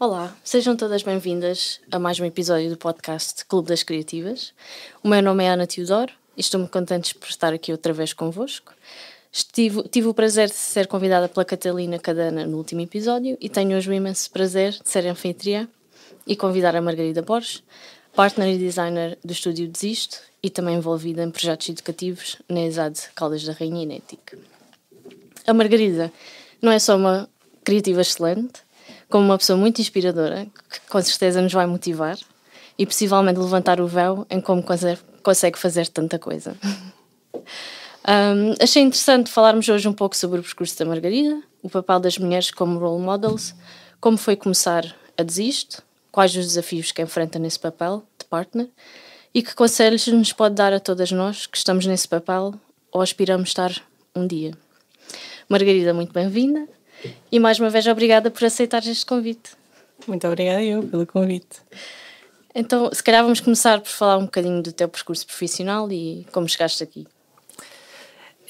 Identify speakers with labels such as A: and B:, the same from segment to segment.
A: Olá, sejam todas bem-vindas a mais um episódio do podcast Clube das Criativas. O meu nome é Ana Teodoro e estou muito contente por estar aqui outra vez convosco. Estive, tive o prazer de ser convidada pela Catalina Cadana no último episódio e tenho hoje o imenso prazer de ser anfitriã e convidar a Margarida Borges, partner e designer do estúdio Desisto e também envolvida em projetos educativos na ESAD Caldas da Rainha e Nétic. A Margarida não é só uma criativa excelente, como uma pessoa muito inspiradora, que com certeza nos vai motivar e possivelmente levantar o véu em como consegue fazer tanta coisa. um, achei interessante falarmos hoje um pouco sobre o percurso da Margarida, o papel das mulheres como role models, como foi começar a desisto, quais os desafios que enfrenta nesse papel de partner e que conselhos nos pode dar a todas nós que estamos nesse papel ou aspiramos estar um dia. Margarida, muito bem-vinda. E mais uma vez, obrigada por aceitar este convite. Muito obrigada eu pelo convite. Então, se calhar vamos começar por falar um bocadinho do teu percurso profissional e como chegaste aqui.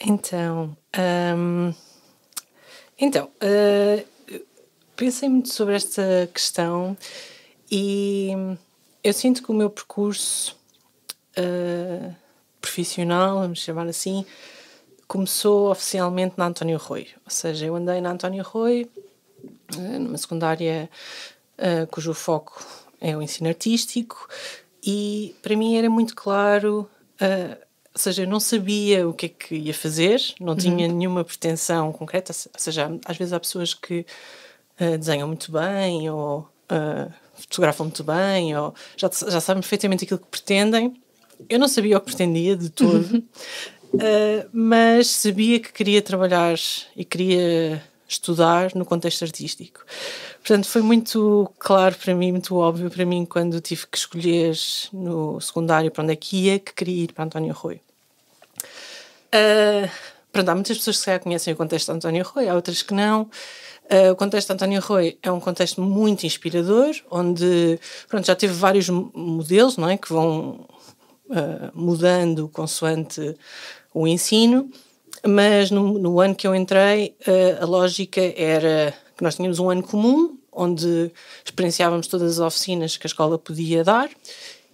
B: Então,
A: hum, então uh, pensei muito
B: sobre esta questão e eu sinto que o meu percurso uh, profissional, vamos chamar assim, começou oficialmente na António Rui. Ou seja, eu andei na António Rui, eh, numa secundária eh, cujo foco é o ensino artístico, e para mim era muito claro. Eh, ou seja, eu não sabia o que é que ia fazer, não uhum. tinha uhum. nenhuma pretensão concreta. Ou seja, às vezes há pessoas que desenham muito bem ou uh, fotografam muito bem ou já, já sabem perfeitamente aquilo que pretendem. Eu não sabia o que pretendia de todo. Uhum. Uh, mas sabia que queria trabalhar e queria estudar no contexto artístico. Portanto, foi muito claro para mim, muito óbvio para mim, quando tive que escolher no secundário para onde é que ia, que queria ir para António Rui. Uh, pronto, há muitas pessoas que já conhecem o contexto de António Rui, há outras que não. Uh, o contexto de António Rui é um contexto muito inspirador, onde pronto, já teve vários modelos não é, que vão eh, mudando consoante o ensino, mas no, no ano que eu entrei, uh, a lógica era que nós tínhamos um ano comum, onde experienciávamos todas as oficinas que a escola podia dar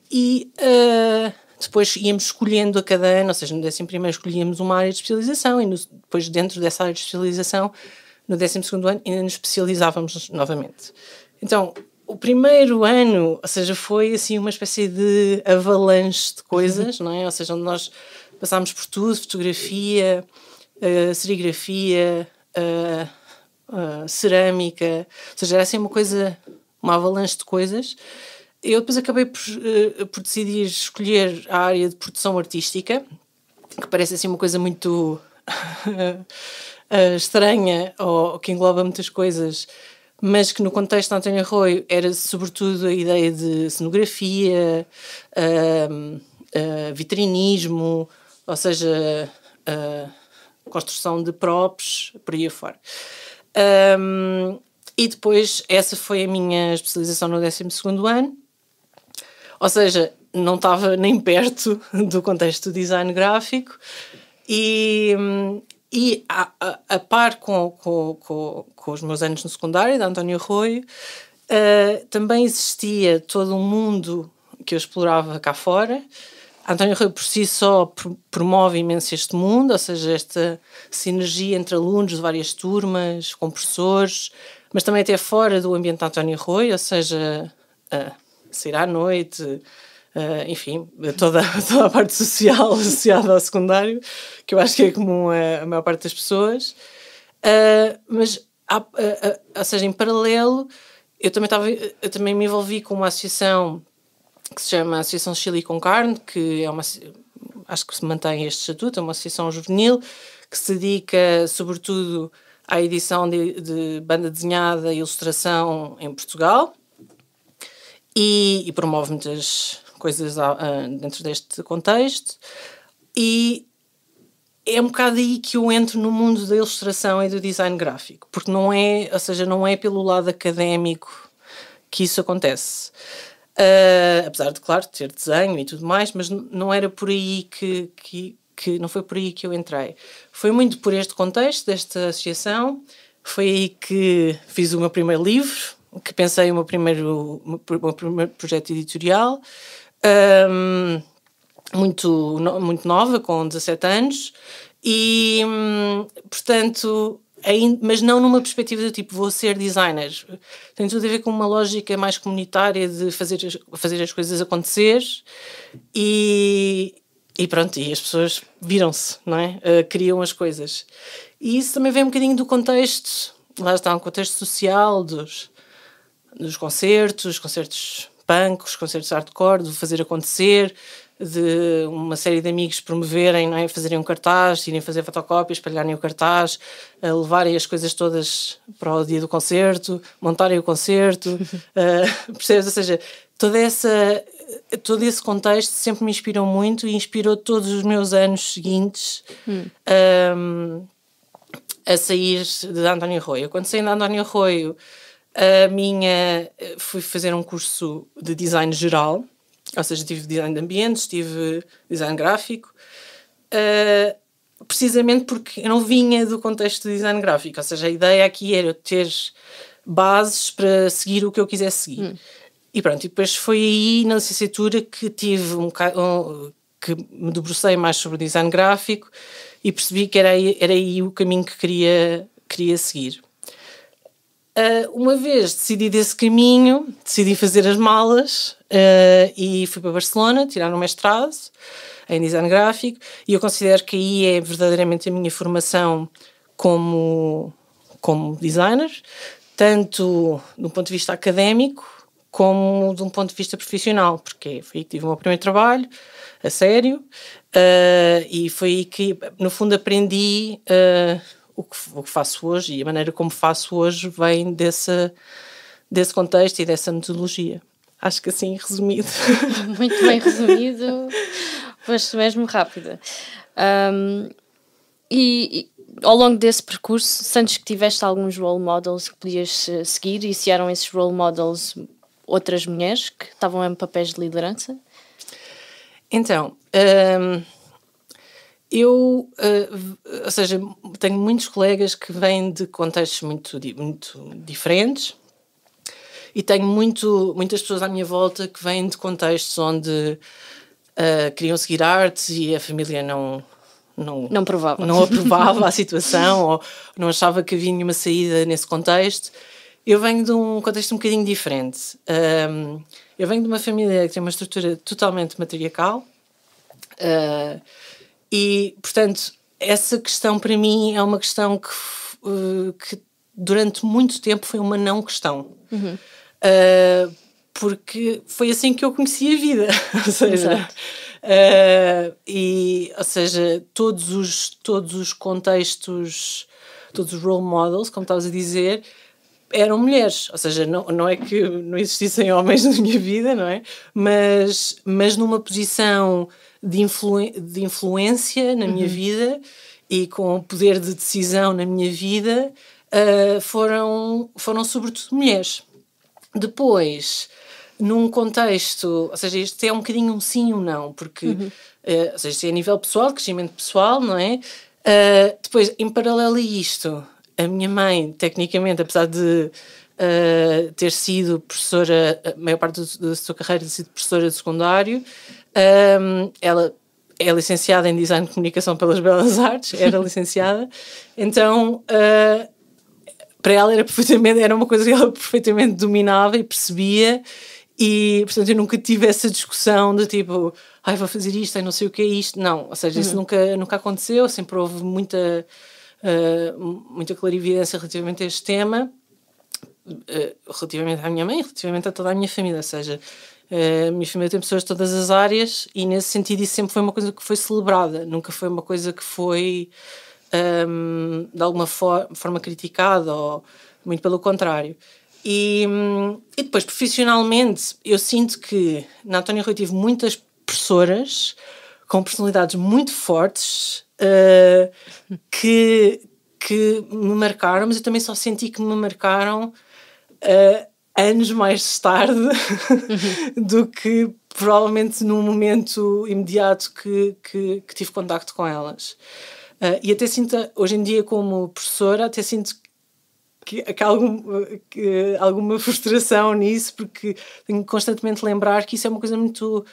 B: e uh, depois íamos escolhendo a cada ano, ou seja, no décimo primeiro escolhíamos uma área de especialização e no, depois, dentro dessa área de especialização, no décimo segundo ano ainda nos especializávamos novamente. Então, o primeiro ano, ou seja, foi assim uma espécie de avalanche de coisas, não é? Ou seja, onde nós passámos por tudo, fotografia, uh, serigrafia, uh, uh, cerâmica, ou seja, era assim uma coisa, uma avalanche de coisas. Eu depois acabei por, por decidir escolher a área de produção artística, que parece assim uma coisa muito estranha ou que engloba muitas coisas mas que no contexto de António Arroio era sobretudo a ideia de cenografia, uh, uh, vitrinismo, ou seja, uh, construção de props, por aí afora. Um, e depois, essa foi a minha especialização no 12 ano, ou seja, não estava nem perto do contexto do design gráfico. E, e a, a, a par com, com, com, com, os meus anos no secundário, de António Arroio, uh, também existia todo um mundo que eu explorava cá fora. António Rui por si só promove imenso este mundo, ou seja, esta sinergia entre alunos de várias turmas, com professores, mas também até fora do ambiente de António Rui, ou seja, eh, sair à noite, Uh, enfim, toda, toda a parte social associada ao secundário, que eu acho que é comum a, a maior parte das pessoas. Uh, mas, há, uh, ou seja, em paralelo, eu também, tava, eu também me envolvi com uma associação que se chama Associação Chile com Carne, que é uma, acho que se mantém este estatuto, é uma associação juvenil que se dedica sobretudo à edição de, de banda desenhada e ilustração em Portugal. E, e promove muitas coisas dentro deste contexto e é um bocado aí que eu entro no mundo da ilustração e do design gráfico, porque não é, ou seja, não é pelo lado académico que isso acontece. Uh, apesar de, claro, ter desenho e tudo mais, mas não era por aí que, que, que, não foi por aí que eu entrei. Foi muito por este contexto, desta associação, foi aí que fiz o meu primeiro livro, que pensei o meu primeiro, o meu primeiro projeto editorial, um, muito, muito nova, com 17 anos, e hum, portanto mas não numa perspectiva do tipo vou ser designer. Tem tudo a ver com uma lógica mais comunitária de fazer as, fazer as coisas acontecer e, e pronto, e as pessoas viram-se, não é? Uh, criam as coisas. E isso também vem um bocadinho do contexto, lá está, um contexto social dos, dos concertos, concertos punk, os concertos hardcore, de fazer acontecer, de uma série de amigos promoverem, não é? fazerem um cartaz, irem fazer fotocópias, espalharem o cartaz, eh, levarem as coisas todas para o dia do concerto, montarem o concerto, uh, percebes? Ou seja, toda essa, todo esse contexto sempre me inspirou muito e inspirou todos os meus anos seguintes hum. um, ehm, a sair de António Arroio. Quando saí de António Arroio, a minha eh, fui fazer um curso de design geral, ou seja, tive design de ambientes, tive design gráfico, uh, precisamente porque eu não vinha do contexto de design gráfico, ou seja, a ideia aqui era eu ter bases para seguir o que eu quisesse seguir. Hum. E pronto, e depois foi aí na licenciatura que tive um, um que me debrucei mais sobre design gráfico e percebi que era aí, era aí o caminho que queria, queria seguir. Ah, uma vez decidi desse caminho, decidi fazer as malas ah, e fui para Barcelona tirar um mestrado em design gráfico e eu considero que aí é verdadeiramente a minha formação como, como designer, tanto do ponto de vista académico como de um ponto de vista profissional, porque foi aí que tive o meu primeiro trabalho, a sério, uh, e foi aí que, no fundo, aprendi uh, o que, o que faço hoje e a maneira como faço hoje vem desse, desse contexto e dessa metodologia. Acho que assim, resumido. Muito bem resumido,
A: foste mesmo rápida. Um, e, e, ao longo desse percurso, Santos, que tiveste alguns role models que podias eh, seguir e se eram esses role models outras mulheres que estavam em papéis de liderança? Então, um, eu, eh, ou seja,
B: tenho muitos colegas que vêm de contextos muito, muito diferentes e tenho muito, muitas pessoas à minha volta que vêm de contextos onde uh, queriam seguir arte e a família não não, não, provava. não aprovava a situação ou não achava que havia nenhuma saída nesse contexto. Eu venho de um contexto um bocadinho diferente. Um, ehm, eu venho de uma família que tem uma estrutura totalmente matriarcal. Uh, e, portanto, essa questão para mim é uma questão que, eh, que durante muito tempo foi uma não questão. Uhum. Uh, porque foi assim que eu conheci a vida. ou seja, uh, e, ou seja todos, os, todos os contextos, todos os role models, como estavas a dizer, eram mulheres. Ou seja, não, não é que não existissem homens na minha vida, não é? Mas, mas numa posição de, influ, de influência na uhum. minha vida e com poder de decisão na minha vida uh, foram, foram sobretudo mulheres. Depois, num contexto, ou seja, isto é um bocadinho um sim ou um não, porque uhum. uh, ou seja, é a nível pessoal, crescimento pessoal, não é? Uh, depois, em paralelo a isto, a minha mãe, tecnicamente, apesar de uh, ter sido professora, a maior parte da sua carreira ter sido professora de secundário, um, ela é licenciada em Design de Comunicação pelas Belas Artes, era licenciada, então uh, para ela era perfeitamente, era uma coisa que ela perfeitamente dominava e percebia, e portanto eu nunca tive essa discussão de tipo, ai vou fazer isto, ai não sei o que é isto, não, ou seja, isso uhum. nunca, nunca aconteceu, sempre houve muita, uh, muita clarividência relativamente a este tema, uh, relativamente à minha mãe, relativamente a toda a minha família, ou seja, a eh, minha família tem pessoas de todas as áreas e, nesse sentido, isso sempre foi uma coisa que foi celebrada, nunca foi uma coisa que foi um, ehm, de alguma for forma criticada, ou muito pelo contrário. E, e, depois, profissionalmente, eu sinto que na Antónia Rui tive muitas professoras com personalidades muito fortes uh, que, que me marcaram, mas eu também só senti que me marcaram uh, anos mais tarde uhum. do que provavelmente num momento imediato que, que, que tive contacto com elas. Uh, e até sinto, hoje em dia, como professora, até sinto que, que, algum, que alguma frustração nisso, porque tenho que constantemente lembrar que isso é uma coisa muito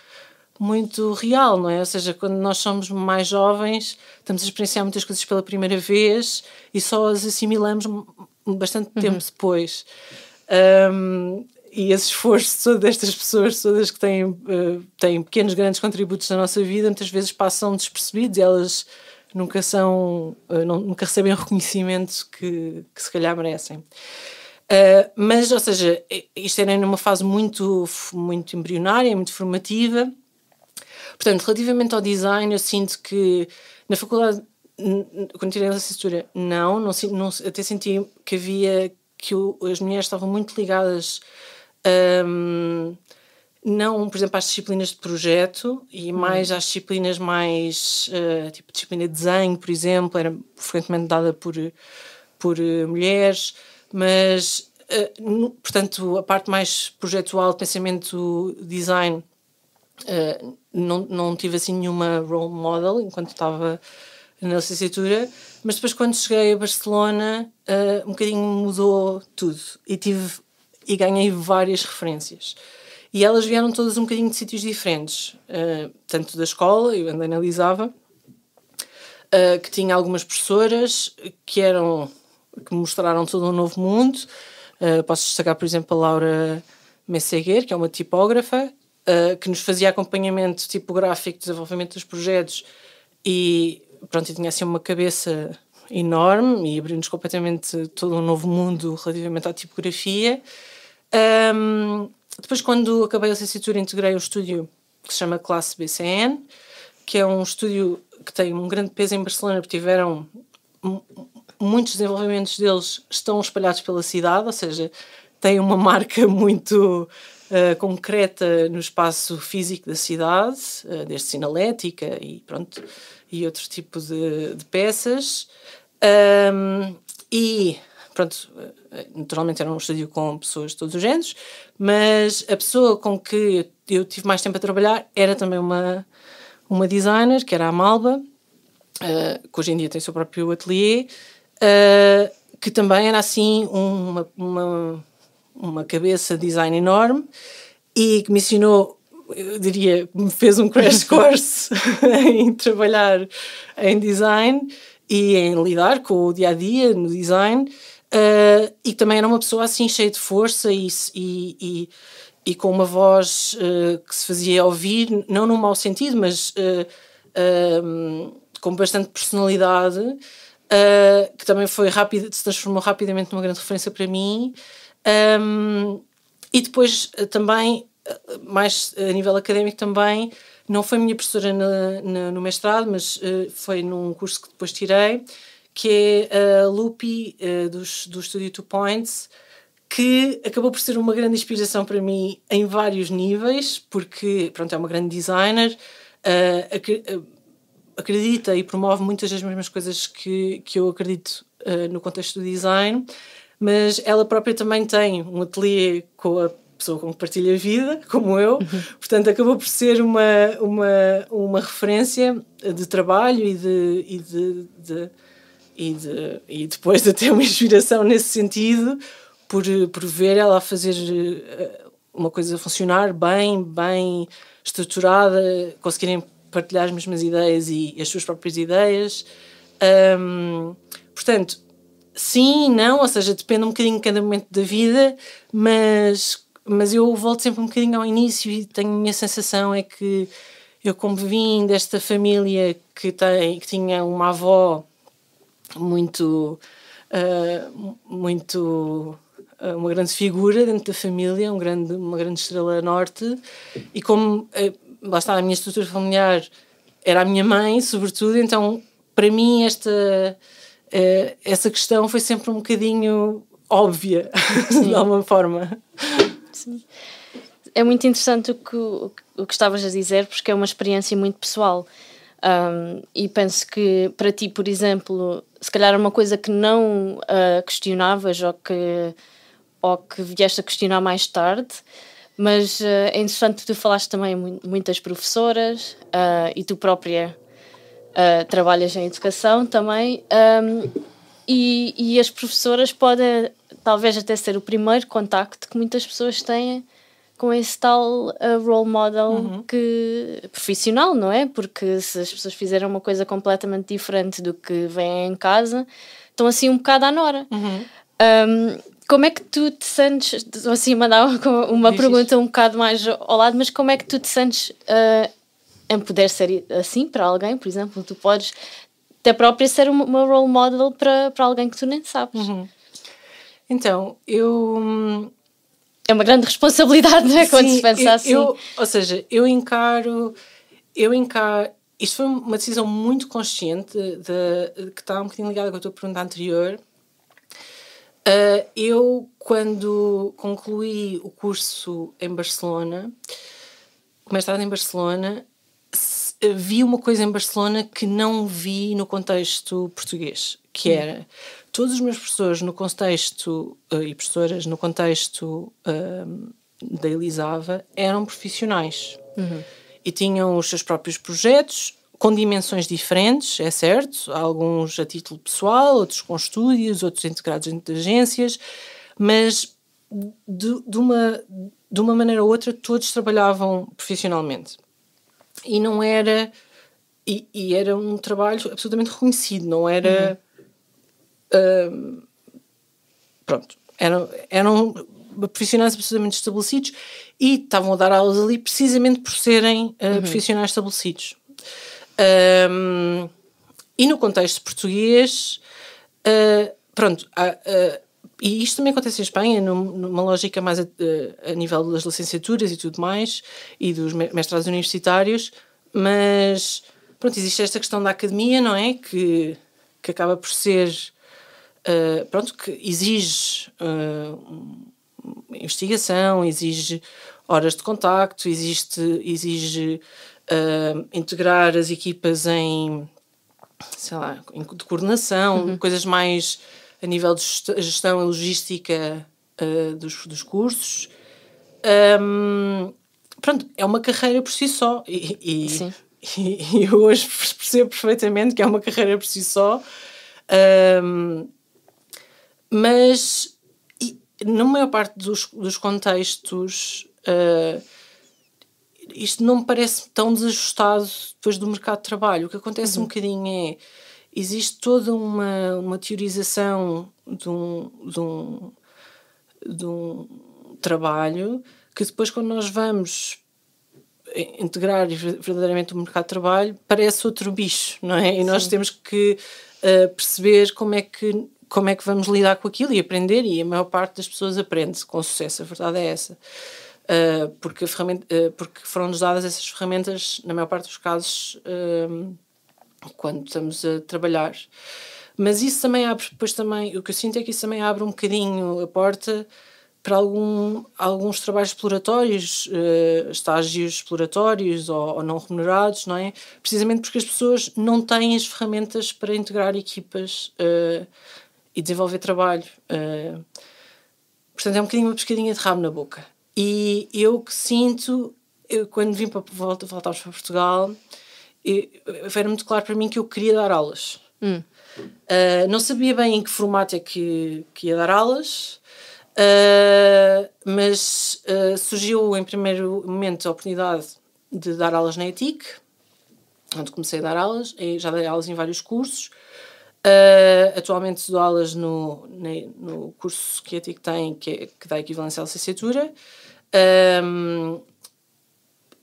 B: muito real, não é? Ou seja, quando nós somos mais jovens, estamos a experienciar muitas coisas pela primeira vez e só as assimilamos bastante tempo uhum. depois. Um, e esse esforço todo destas pessoas todas que têm, uh, têm pequenos, grandes contributos na nossa vida, muitas vezes passam despercebidos e elas nunca são, uh, não, nunca recebem o reconhecimento que, que se calhar merecem. Uh, mas, ou seja, isto era numa fase muito, muito embrionária, muito formativa. Portanto, relativamente ao design, eu sinto que na faculdade, quando tirei a licenciatura, não, não, não até senti que havia que o, as mulheres estavam muito ligadas. Um, não, por exemplo, às disciplinas de projeto e uhum. mais às disciplinas mais, uh, tipo, disciplina de desenho, por exemplo, era frequentemente dada por, por uh, mulheres, mas, uh, no, portanto, a parte mais projetual, pensamento, design, não, não tive assim nenhuma role model enquanto estava na licenciatura, mas depois quando cheguei a Barcelona uh, um bocadinho mudou tudo e tive e ganhei várias referências. E elas vieram todas um bocadinho de sítios diferentes, uh, tanto da escola, eu ainda analisava, uh, que tinha algumas professoras que eram que mostraram todo um novo mundo. posso destacar, por exemplo, a Laura Messeguer, que é uma tipógrafa, que nos fazia acompanhamento tipográfico, desenvolvimento dos projetos e pronto, eu tinha assim uma cabeça enorme e abriu-nos completamente todo um novo mundo relativamente à tipografia. Um, depois, quando acabei a licenciatura, integrei um estúdio que se chama Classe BCN, que é um estúdio que tem um grande peso em Barcelona, porque tiveram muitos desenvolvimentos deles estão espalhados pela cidade, ou seja, tem uma marca muito uh, concreta no espaço físico da cidade, uh, desde sinalética e pronto, e outro tipo de, de peças. Um, e, pronto, eh, naturalmente era um estúdio com pessoas de todos os géneros, mas a pessoa com que eu tive mais tempo a trabalhar era também uma, uma designer, que era a Malba, uh, que hoje em dia tem o seu próprio ateliê, uh, que também era assim uma, uma, uma cabeça de design enorme e que me ensinou eu diria, me fez um crash course em trabalhar em design e em lidar com o dia a dia no design. Uh, e também era uma pessoa assim cheia de força e, e, e, e com uma voz uh, que se fazia ouvir, não num mau sentido, mas uh, eh, um, com bastante personalidade, que também foi rápido, se transformou rapidamente numa grande referência para mim. Um, e depois também mais a nível académico também, não foi minha professora na, na, no mestrado, mas uh, foi num curso que depois tirei, que é a Lupi, uh, do, do Studio Two Points, que acabou por ser uma grande inspiração para mim em vários níveis, porque pronto, é uma grande designer, uh, eh, ac acredita e promove muitas das mesmas coisas que, que eu acredito uh, no contexto do design, mas ela própria também tem um ateliê com a pessoa com que partilha a vida, como eu, portanto acabou por ser uma, uma, uma referência de trabalho e de, e de, de e, de, e depois de ter uma inspiração nesse sentido por, por ver ela a fazer eh, uma coisa funcionar bem, bem estruturada, conseguirem partilhar as mesmas ideias e, as suas próprias ideias. Um, portanto, sim, não, ou seja, depende um bocadinho de cada momento da vida, mas mas eu volto sempre um bocadinho ao início e tenho a minha sensação é que eu como vim desta família que, tem, que tinha uma avó muito uh, muito uh, uma grande figura dentro da família um grande uma grande estrela norte e como uh, lá está a minha estrutura familiar era a minha mãe sobretudo então para mim esta uh, essa questão foi sempre um bocadinho óbvia Sim. de alguma forma
A: Sim. É muito interessante o que, o, que estavas a dizer, porque é uma experiência muito pessoal. Um, e penso que para ti, por exemplo, se calhar uma coisa que não uh, questionavas ou que, ou que vieste a questionar mais tarde, mas uh, é interessante tu falaste também muitas professoras uh, e tu própria trabalhas em educação também. Um, e, e, as professoras podem talvez até ser o primeiro contacto que muitas pessoas têm com esse tal uh, role model uhum. que, profissional, não é? Porque se as pessoas fizerem uma coisa completamente diferente do que vêm em casa, estão assim um bocado à nora. Uhum. Um, como é que tu te sentes? Estou assim a mandar uma, pergunta um bocado mais ao lado, mas como é que tu te sentes uh, em poder ser assim para alguém? Por exemplo, tu podes até própria ser uma, uma role model para, para alguém que tu nem sabes. Uhum. Então, eu. Hum, é uma grande responsabilidade, não é? Quando se pensa eu, assim. Eu,
B: ou seja, eu encaro. Eu encaro. Isto foi uma decisão muito consciente, de, de que está um bocadinho ligada com a tua pergunta anterior. Uh, eu, quando concluí o curso em Barcelona, o mestrado em Barcelona, vi uma coisa em Barcelona que não vi no contexto português, que hum. era. Hum todos os meus professores no contexto, uh, e professoras no contexto uh, da Elisava, eram profissionais. Uhum. E tinham os seus próprios projetos, com dimensões diferentes, é certo, alguns a título pessoal, outros com estúdios, outros integrados em agências, mas de, de, uma, de uma maneira ou outra todos trabalhavam profissionalmente. E não era. E, e era um trabalho absolutamente reconhecido, não era. Uhum pronto, eram, eram profissionais absolutamente estabelecidos e estavam a dar aulas ali precisamente por serem uh, uhum. profissionais estabelecidos. Um, e no contexto português, uh, pronto, ah, e isto também acontece em Espanha, numa lógica mais a, a, nível das licenciaturas e tudo mais, e dos mestrados universitários, mas pronto, existe esta questão da academia, não é? Que, que acaba por ser eh, pronto, que exige uh, investigação, exige horas de contacto, existe, exige uh, integrar as equipas em, sei lá, em, de coordenação, uhum. coisas mais a nível de gestão e logística dos, dos cursos. Um, ehm, pronto, é uma carreira por si só e, e Sim e, eu hoje percebo perfeitamente que é uma carreira por si só. Um, ehm, mas, e, na maior parte dos, dos contextos, uh, isto não me parece tão desajustado depois do mercado de trabalho. O que acontece uhum. um bocadinho é. Existe toda uma, uma teorização de um, de, um, de um trabalho que depois, quando nós vamos integrar verdadeiramente o mercado de trabalho parece outro bicho, não é? E Sim. nós temos que uh, perceber como é que como é que vamos lidar com aquilo e aprender, e a maior parte das pessoas aprende com sucesso, a verdade é essa. Uh, porque, uh, porque foram-nos dadas essas ferramentas, na maior parte dos casos, uh, quando estamos a trabalhar. Mas isso também abre, depois também, o que eu sinto é que isso também abre um bocadinho a porta para algum, alguns trabalhos exploratórios, estágios exploratórios ou, ou, não remunerados, não é? Precisamente porque as pessoas não têm as ferramentas para integrar equipas e desenvolver trabalho. Uh, portanto, é um bocadinho uma pescadinha de rabo na boca. E eu que sinto, eu, quando vim para volta, voltarmos para Portugal, eu, eh, era muito claro para mim que eu queria dar aulas. Hum. Uh, não sabia bem em que formato é que, que ia dar aulas, uh, mas uh, surgiu em primeiro momento a oportunidade de dar aulas na ETIC, onde comecei a dar aulas, já dei aulas em vários cursos, Uh, atualmente dou aulas no, no curso que a TIC tem, que, é, que dá equivalência à licenciatura, um, ah,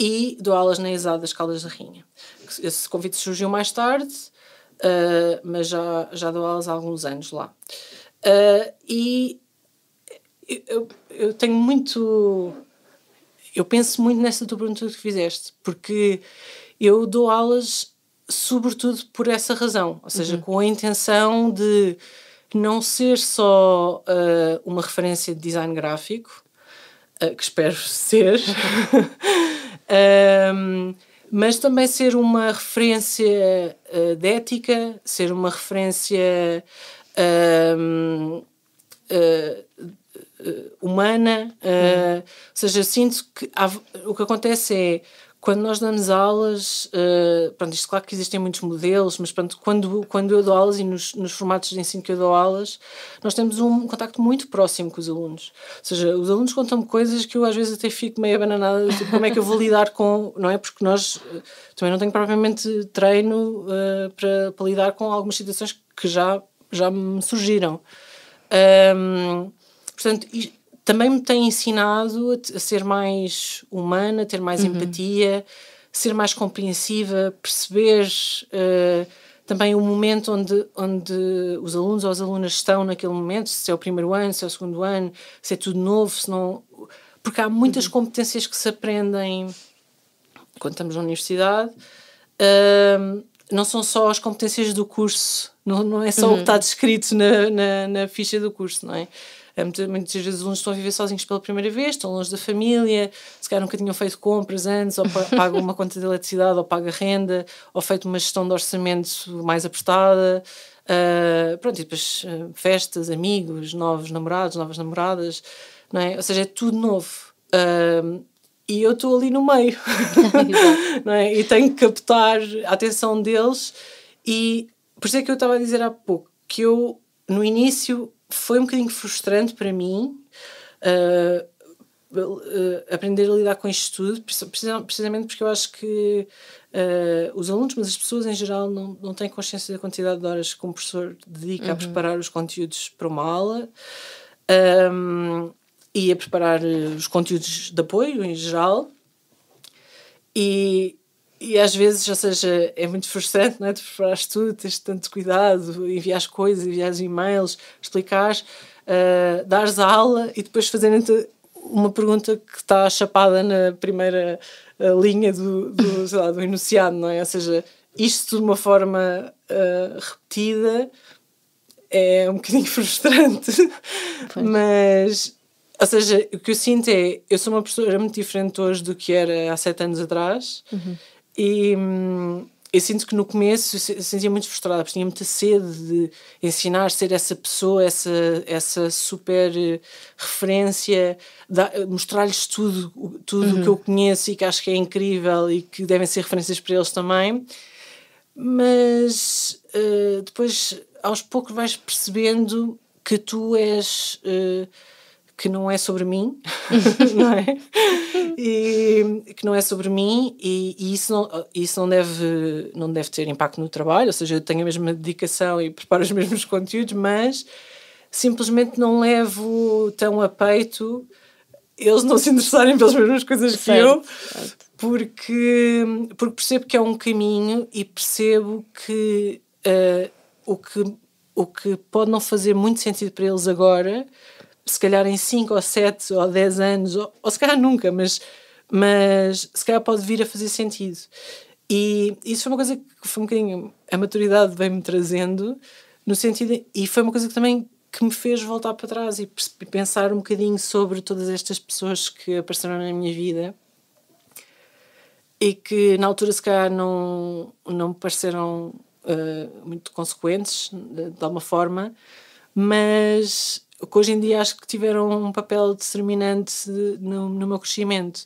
B: e dou aulas na ESAD das Caldas da Rainha. Esse convite surgiu mais tarde, uh, mas já, já dou aulas há alguns anos lá. Uh, e eu, eu tenho muito. Eu penso muito nessa tua pergunta que fizeste, porque eu dou aulas sobretudo por essa razão, ou seja, uhum. com a intenção de não ser só uh, uma referência de design gráfico, uh, que espero ser, um, ehm, mas também ser uma referência uh, de ética, ser uma referência um, ehm, humana. Uhum. Ou seja, sinto que há, o que acontece é quando nós damos aulas, uh, pronto, isto claro que existem muitos modelos, mas pronto, quando, quando eu dou aulas e nos, nos formatos de ensino que eu dou aulas, nós temos um contacto muito próximo com os alunos. Ou seja, os alunos contam-me coisas que eu às vezes até fico meio abananada, tipo, como é que eu vou lidar com, não é? Porque nós eh, também não tenho propriamente treino uh, para, para, lidar com algumas situações que já, já me surgiram. Um, portanto, também me tem ensinado a ser mais humana, ter mais uhum. empatia, ser mais compreensiva, perceber uh, também o momento onde, onde os alunos ou as alunas estão naquele momento, se é o primeiro ano, se é o segundo ano, se é tudo novo, se não. Porque há muitas uhum. competências que se aprendem quando estamos na universidade. Uh, não são só as competências do curso, não, não é só uhum. o que uhum. está descrito na, na, na ficha do curso, não é? É muitas vezes os alunos estão a viver sozinhos pela primeira vez, estão longe da família, se calhar nunca tinham feito compras antes, ou pagam uma conta de eletricidade, ou pagam renda, ou feito uma gestão de orçamento mais apertada. Uh, pronto, e depois uh, festas, amigos, novos namorados, novas namoradas, não é? Ou seja, é tudo novo. Uh, e eu estou ali no meio, não é? E tenho que captar a atenção deles e por isso é que eu estava a dizer há pouco que eu, no início, foi um bocadinho frustrante para mim uh, uh, aprender a lidar com isto tudo, precisamente porque eu acho que uh, os alunos, mas as pessoas em geral, não, não têm consciência da quantidade de horas que um professor dedica uhum. a preparar os conteúdos para uma aula. Um, e a preparar os conteúdos de apoio em geral. E, e às vezes, ou seja, é muito frustrante, não é? Tu preparas tudo, tens tanto cuidado, envias coisas, envias e-mails, explicares, uh, dares a aula e depois fazerem-te uma pergunta que está chapada na primeira uh, linha do, do, lá, do enunciado, não é? Ou seja, isto de uma forma uh, repetida é um bocadinho frustrante, pois. mas. Ou seja, o que eu sinto é, eu sou uma professora muito diferente hoje do que era há sete anos atrás, uhum e hum, eu sinto que no começo eu sentia muito frustrada, porque tinha muita sede de ensinar, ser essa pessoa, essa, essa super eh, referência, eh, mostrar-lhes tudo, tudo uhum. o que uhum. eu conheço e que acho que é incrível e que devem ser referências para eles também. Mas uh, depois, aos poucos, vais percebendo que tu és. Uh, que não é sobre mim, não é? E, que não é sobre mim e, e, isso, não, isso não, deve, não deve ter impacto no trabalho, ou seja, eu tenho a mesma dedicação e preparo os mesmos conteúdos, mas simplesmente não levo tão a peito eles não se interessarem pelas mesmas coisas que eu, Porque, porque percebo que é um caminho e percebo que, uh, o que o que pode não fazer muito sentido para eles agora se calhar em 5 ou 7 ou 10 anos, ou, ou se calhar nunca, mas, mas se calhar pode vir a fazer sentido. E isso foi uma coisa que foi um bocadinho. A maturidade vem-me trazendo, no sentido. e foi uma coisa que também que me fez voltar para trás e pensar um bocadinho sobre todas estas pessoas que apareceram na minha vida e que na altura se calhar não, não me pareceram uh, muito consequentes de, de alguma forma, mas que hoje em dia acho que tiveram um papel determinante no, no meu crescimento.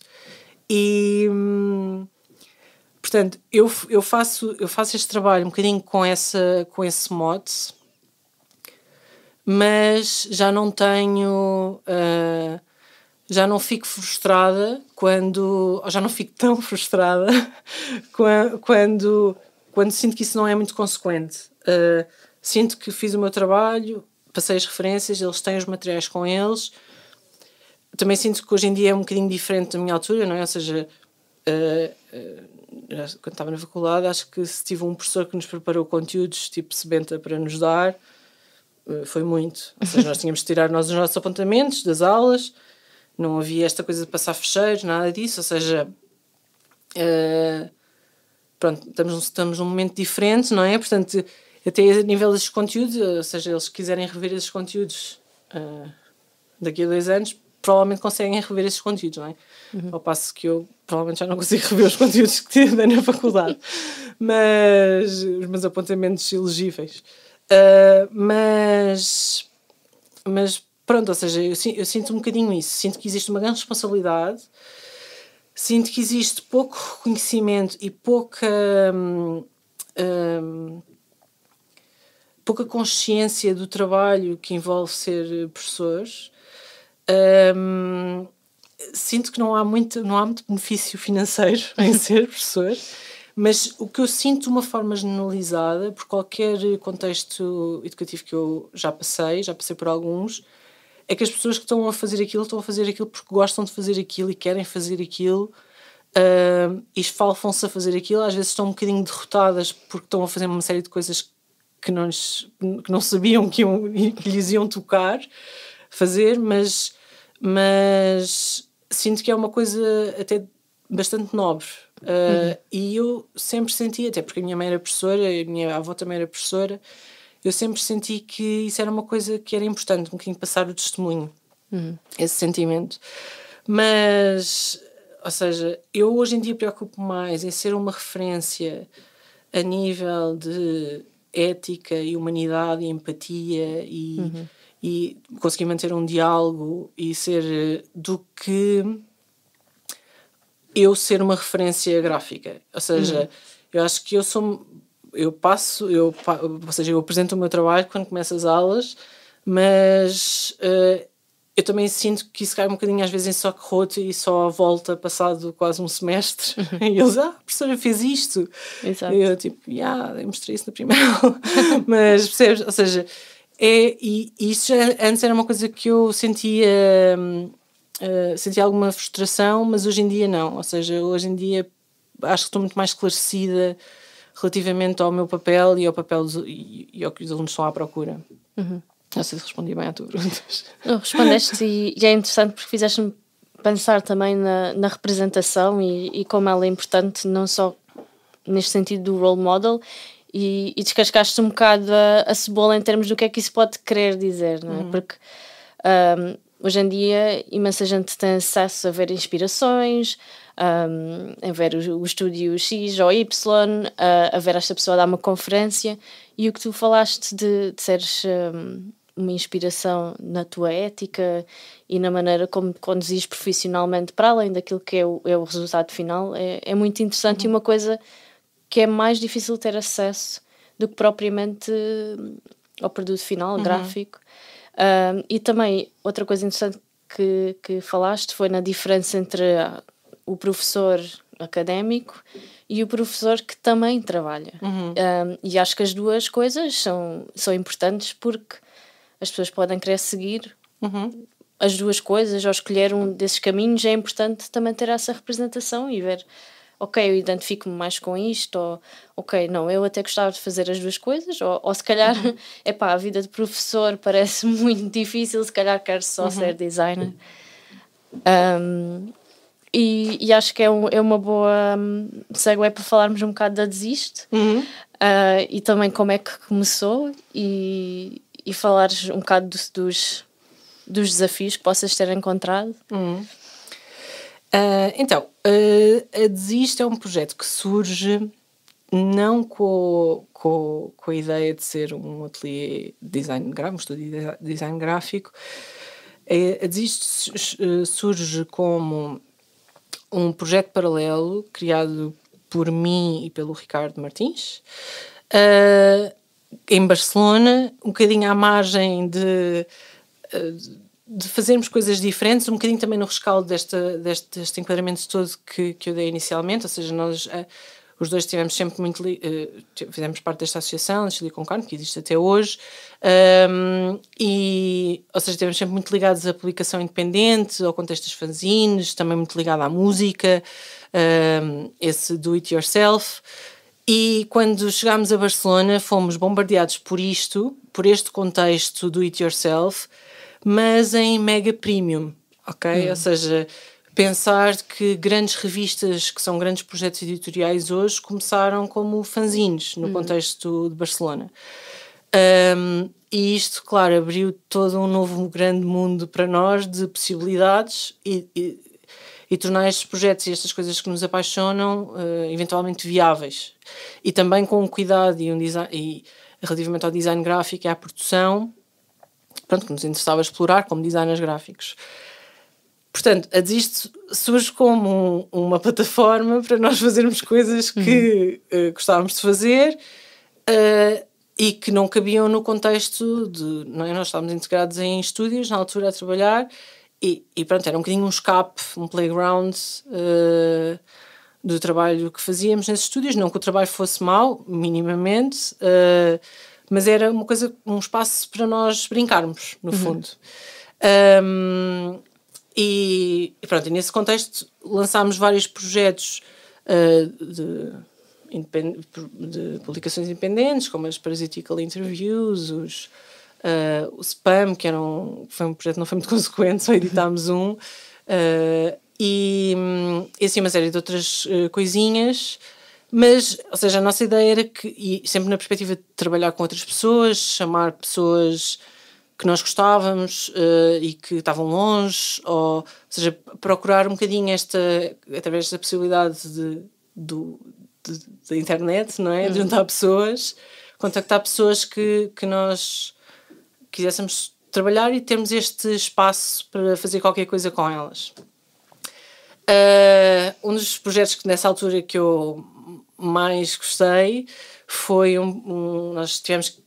B: E hum, portanto, eu, eu, faço, eu faço este trabalho um bocadinho com, essa, com esse mote, mas já não tenho. Uh, já não fico frustrada quando. já não fico tão frustrada quando, quando sinto que isso não é muito consequente. Uh, sinto que fiz o meu trabalho, passei as referências, eles têm os materiais com eles. Também sinto que hoje em dia é um bocadinho diferente da minha altura, não é? Ou seja, uh, uh, quando estava na faculdade, acho que se tive um professor que nos preparou conteúdos, tipo Sebenta, para nos dar, uh, foi muito. Ou seja, nós tínhamos de tirar nós os nossos apontamentos das aulas, não havia esta coisa de passar fecheiros, nada disso. Ou seja, pronto, estamos, estamos num momento diferente, não é? Portanto até a nível desses conteúdos, eh, ou seja, eles quiserem rever esses conteúdos uh, daqui a dois anos, provavelmente conseguem rever esses conteúdos, não é? Uhum. Ao passo que eu provavelmente já não consigo rever os conteúdos que tive na faculdade, mas os meus apontamentos elegíveis. Uh, mas, mas pronto, ou seja, eu, eu, sinto um bocadinho isso, sinto que existe uma grande responsabilidade, sinto que existe pouco conhecimento e pouca. Hum, hum, pouca consciência do trabalho que envolve ser eh, professores. Um, sinto que não há muito não há muito benefício financeiro em ser professor mas o que eu sinto de uma forma generalizada por qualquer contexto educativo que eu já passei já passei por alguns é que as pessoas que estão a fazer aquilo estão a fazer aquilo porque gostam de fazer aquilo e querem fazer aquilo uh, e esfalfam-se a fazer aquilo às vezes estão um bocadinho derrotadas porque estão a fazer uma série de coisas que não, que não sabiam que, iam, que lhes iam tocar fazer, mas, mas sinto que é uma coisa até bastante nobre. Uh, uhum. E eu sempre senti, até porque a minha mãe era professora, a minha avó também era professora, eu sempre senti que isso era uma coisa que era importante, um bocadinho passar o testemunho, uhum. esse sentimento. Mas, ou seja, eu hoje em dia preocupo mais em ser uma referência a nível de ética e humanidade e empatia e, uhum. e conseguir manter um diálogo e ser eh, do que eu ser uma referência gráfica. Ou seja, uhum. eu acho que eu sou eu passo, eu, ou seja, eu apresento o meu trabalho quando começo as aulas, mas uh, eu também sinto que isso cai um bocadinho às vezes em soco roto e só volta passado quase um semestre uhum. e eles, ah, a professora fez isto. Exato. E eu tipo, ah, yeah, mostrei isso na primeira aula. Mas percebes? Ou seja, é, e, e isso já, antes era uma coisa que eu sentia, uh, sentia alguma frustração, mas hoje em dia não. Ou seja, hoje em dia acho que estou muito mais esclarecida relativamente ao meu papel e ao papel dos, e, e ao que os alunos estão à procura. Uhum. Não sei se respondi bem à tua pergunta.
A: Respondeste e, e, é interessante porque fizeste-me pensar também na, na representação e, e, como ela é importante, não só neste sentido do role model, e, e descascaste um bocado a, a, cebola em termos do que é que isso pode querer dizer, não é? Uhum. Porque um, hoje em dia imensa gente tem acesso a ver inspirações, um, a ver o, o estúdio X ou Y, a, a ver esta pessoa dar uma conferência, e o que tu falaste de, de seres. Um, uma inspiração na tua ética e na maneira como te conduzis profissionalmente para além daquilo que é o, é o resultado final é, é muito interessante uhum. e uma coisa que é mais difícil ter acesso do que propriamente hum, ao produto final, uhum. gráfico um, e também outra coisa interessante que, que falaste foi na diferença entre o professor académico e o professor que também trabalha. Uhum. Um, e acho que as duas coisas são, são importantes porque as pessoas podem querer seguir uhum. as duas coisas ou escolher um desses caminhos. É importante também ter essa representação e ver ok, eu identifico-me mais com isto, ou ok, não, eu até gostava de fazer as duas coisas, ou, ou se calhar, é uhum. epá, a vida de professor parece muito difícil, se calhar quero só uhum. ser designer. Um, e, e, acho que é, um, é uma boa hum, segue para falarmos um bocado da Desiste uhum. uh, e também como é que começou e, e falares um bocado do, dos, dos desafios que possas ter encontrado. Uhum. Uh, então, uh, a Desist é um projeto que surge
B: não com, com, com a ideia de ser um ateliê de design gráfico, um estúdio de design gráfico. A Desist surge como um projeto paralelo criado por mim e pelo Ricardo Martins, uh, em Barcelona, um bocadinho à margem de, eh, de fazermos coisas diferentes, um bocadinho também no rescaldo deste, deste enquadramento todo que, que eu dei inicialmente, ou seja, nós eh, os dois tivemos sempre muito eh, fizemos parte desta associação Chile com Carne que existe até hoje um, ehm, e ou seja tivemos sempre muito ligados à publicação independente ao contexto dos fanzines também muito ligado à música um, ehm, esse do it yourself e quando chegámos a Barcelona, fomos bombardeados por isto, por este contexto do it yourself, mas em mega premium, ok? Hum. Ou seja, pensar que grandes revistas, que são grandes projetos editoriais hoje, começaram como fanzines no hum. contexto de Barcelona. Um, e isto, claro, abriu todo um novo grande mundo para nós de possibilidades e, e e tornar estes projetos e estas coisas que nos apaixonam uh, eventualmente viáveis. E também com um cuidado e um design, e relativamente ao design gráfico e à produção, pronto, que nos interessava explorar como designers gráficos. Portanto, a Desisto surge como um, uma plataforma para nós fazermos coisas que uh, gostávamos de fazer uh, e que não cabiam no contexto de. Não é? Nós estávamos integrados em estúdios, na altura, a trabalhar, e, e pronto, era um bocadinho um escape, um playground uh, do trabalho que fazíamos nesses estúdios. Não que o trabalho fosse mau, minimamente, uh, mas era uma coisa, um espaço para nós brincarmos, no uhum. fundo. Um, ehm, e, e, pronto, e nesse contexto lançámos vários projetos uh, de, de, publicações independentes, como as Parasitical Interviews, os Uh, o Spam, que era um, foi um projeto que não foi muito consequente, só editámos um. Uh, e, hum, e assim uma série de outras uh, coisinhas. Mas, ou seja, a nossa ideia era que, e sempre na perspectiva de trabalhar com outras pessoas, chamar pessoas que nós gostávamos uh, e que estavam longe, ou, ou, seja, procurar um bocadinho esta, através da possibilidade de, do, de, da internet, não é? De uhum. juntar pessoas, contactar pessoas que, que nós quiséssemos trabalhar e termos este espaço para fazer qualquer coisa com elas. Uh, um dos projetos que nessa altura que eu mais gostei foi um, um nós tivemos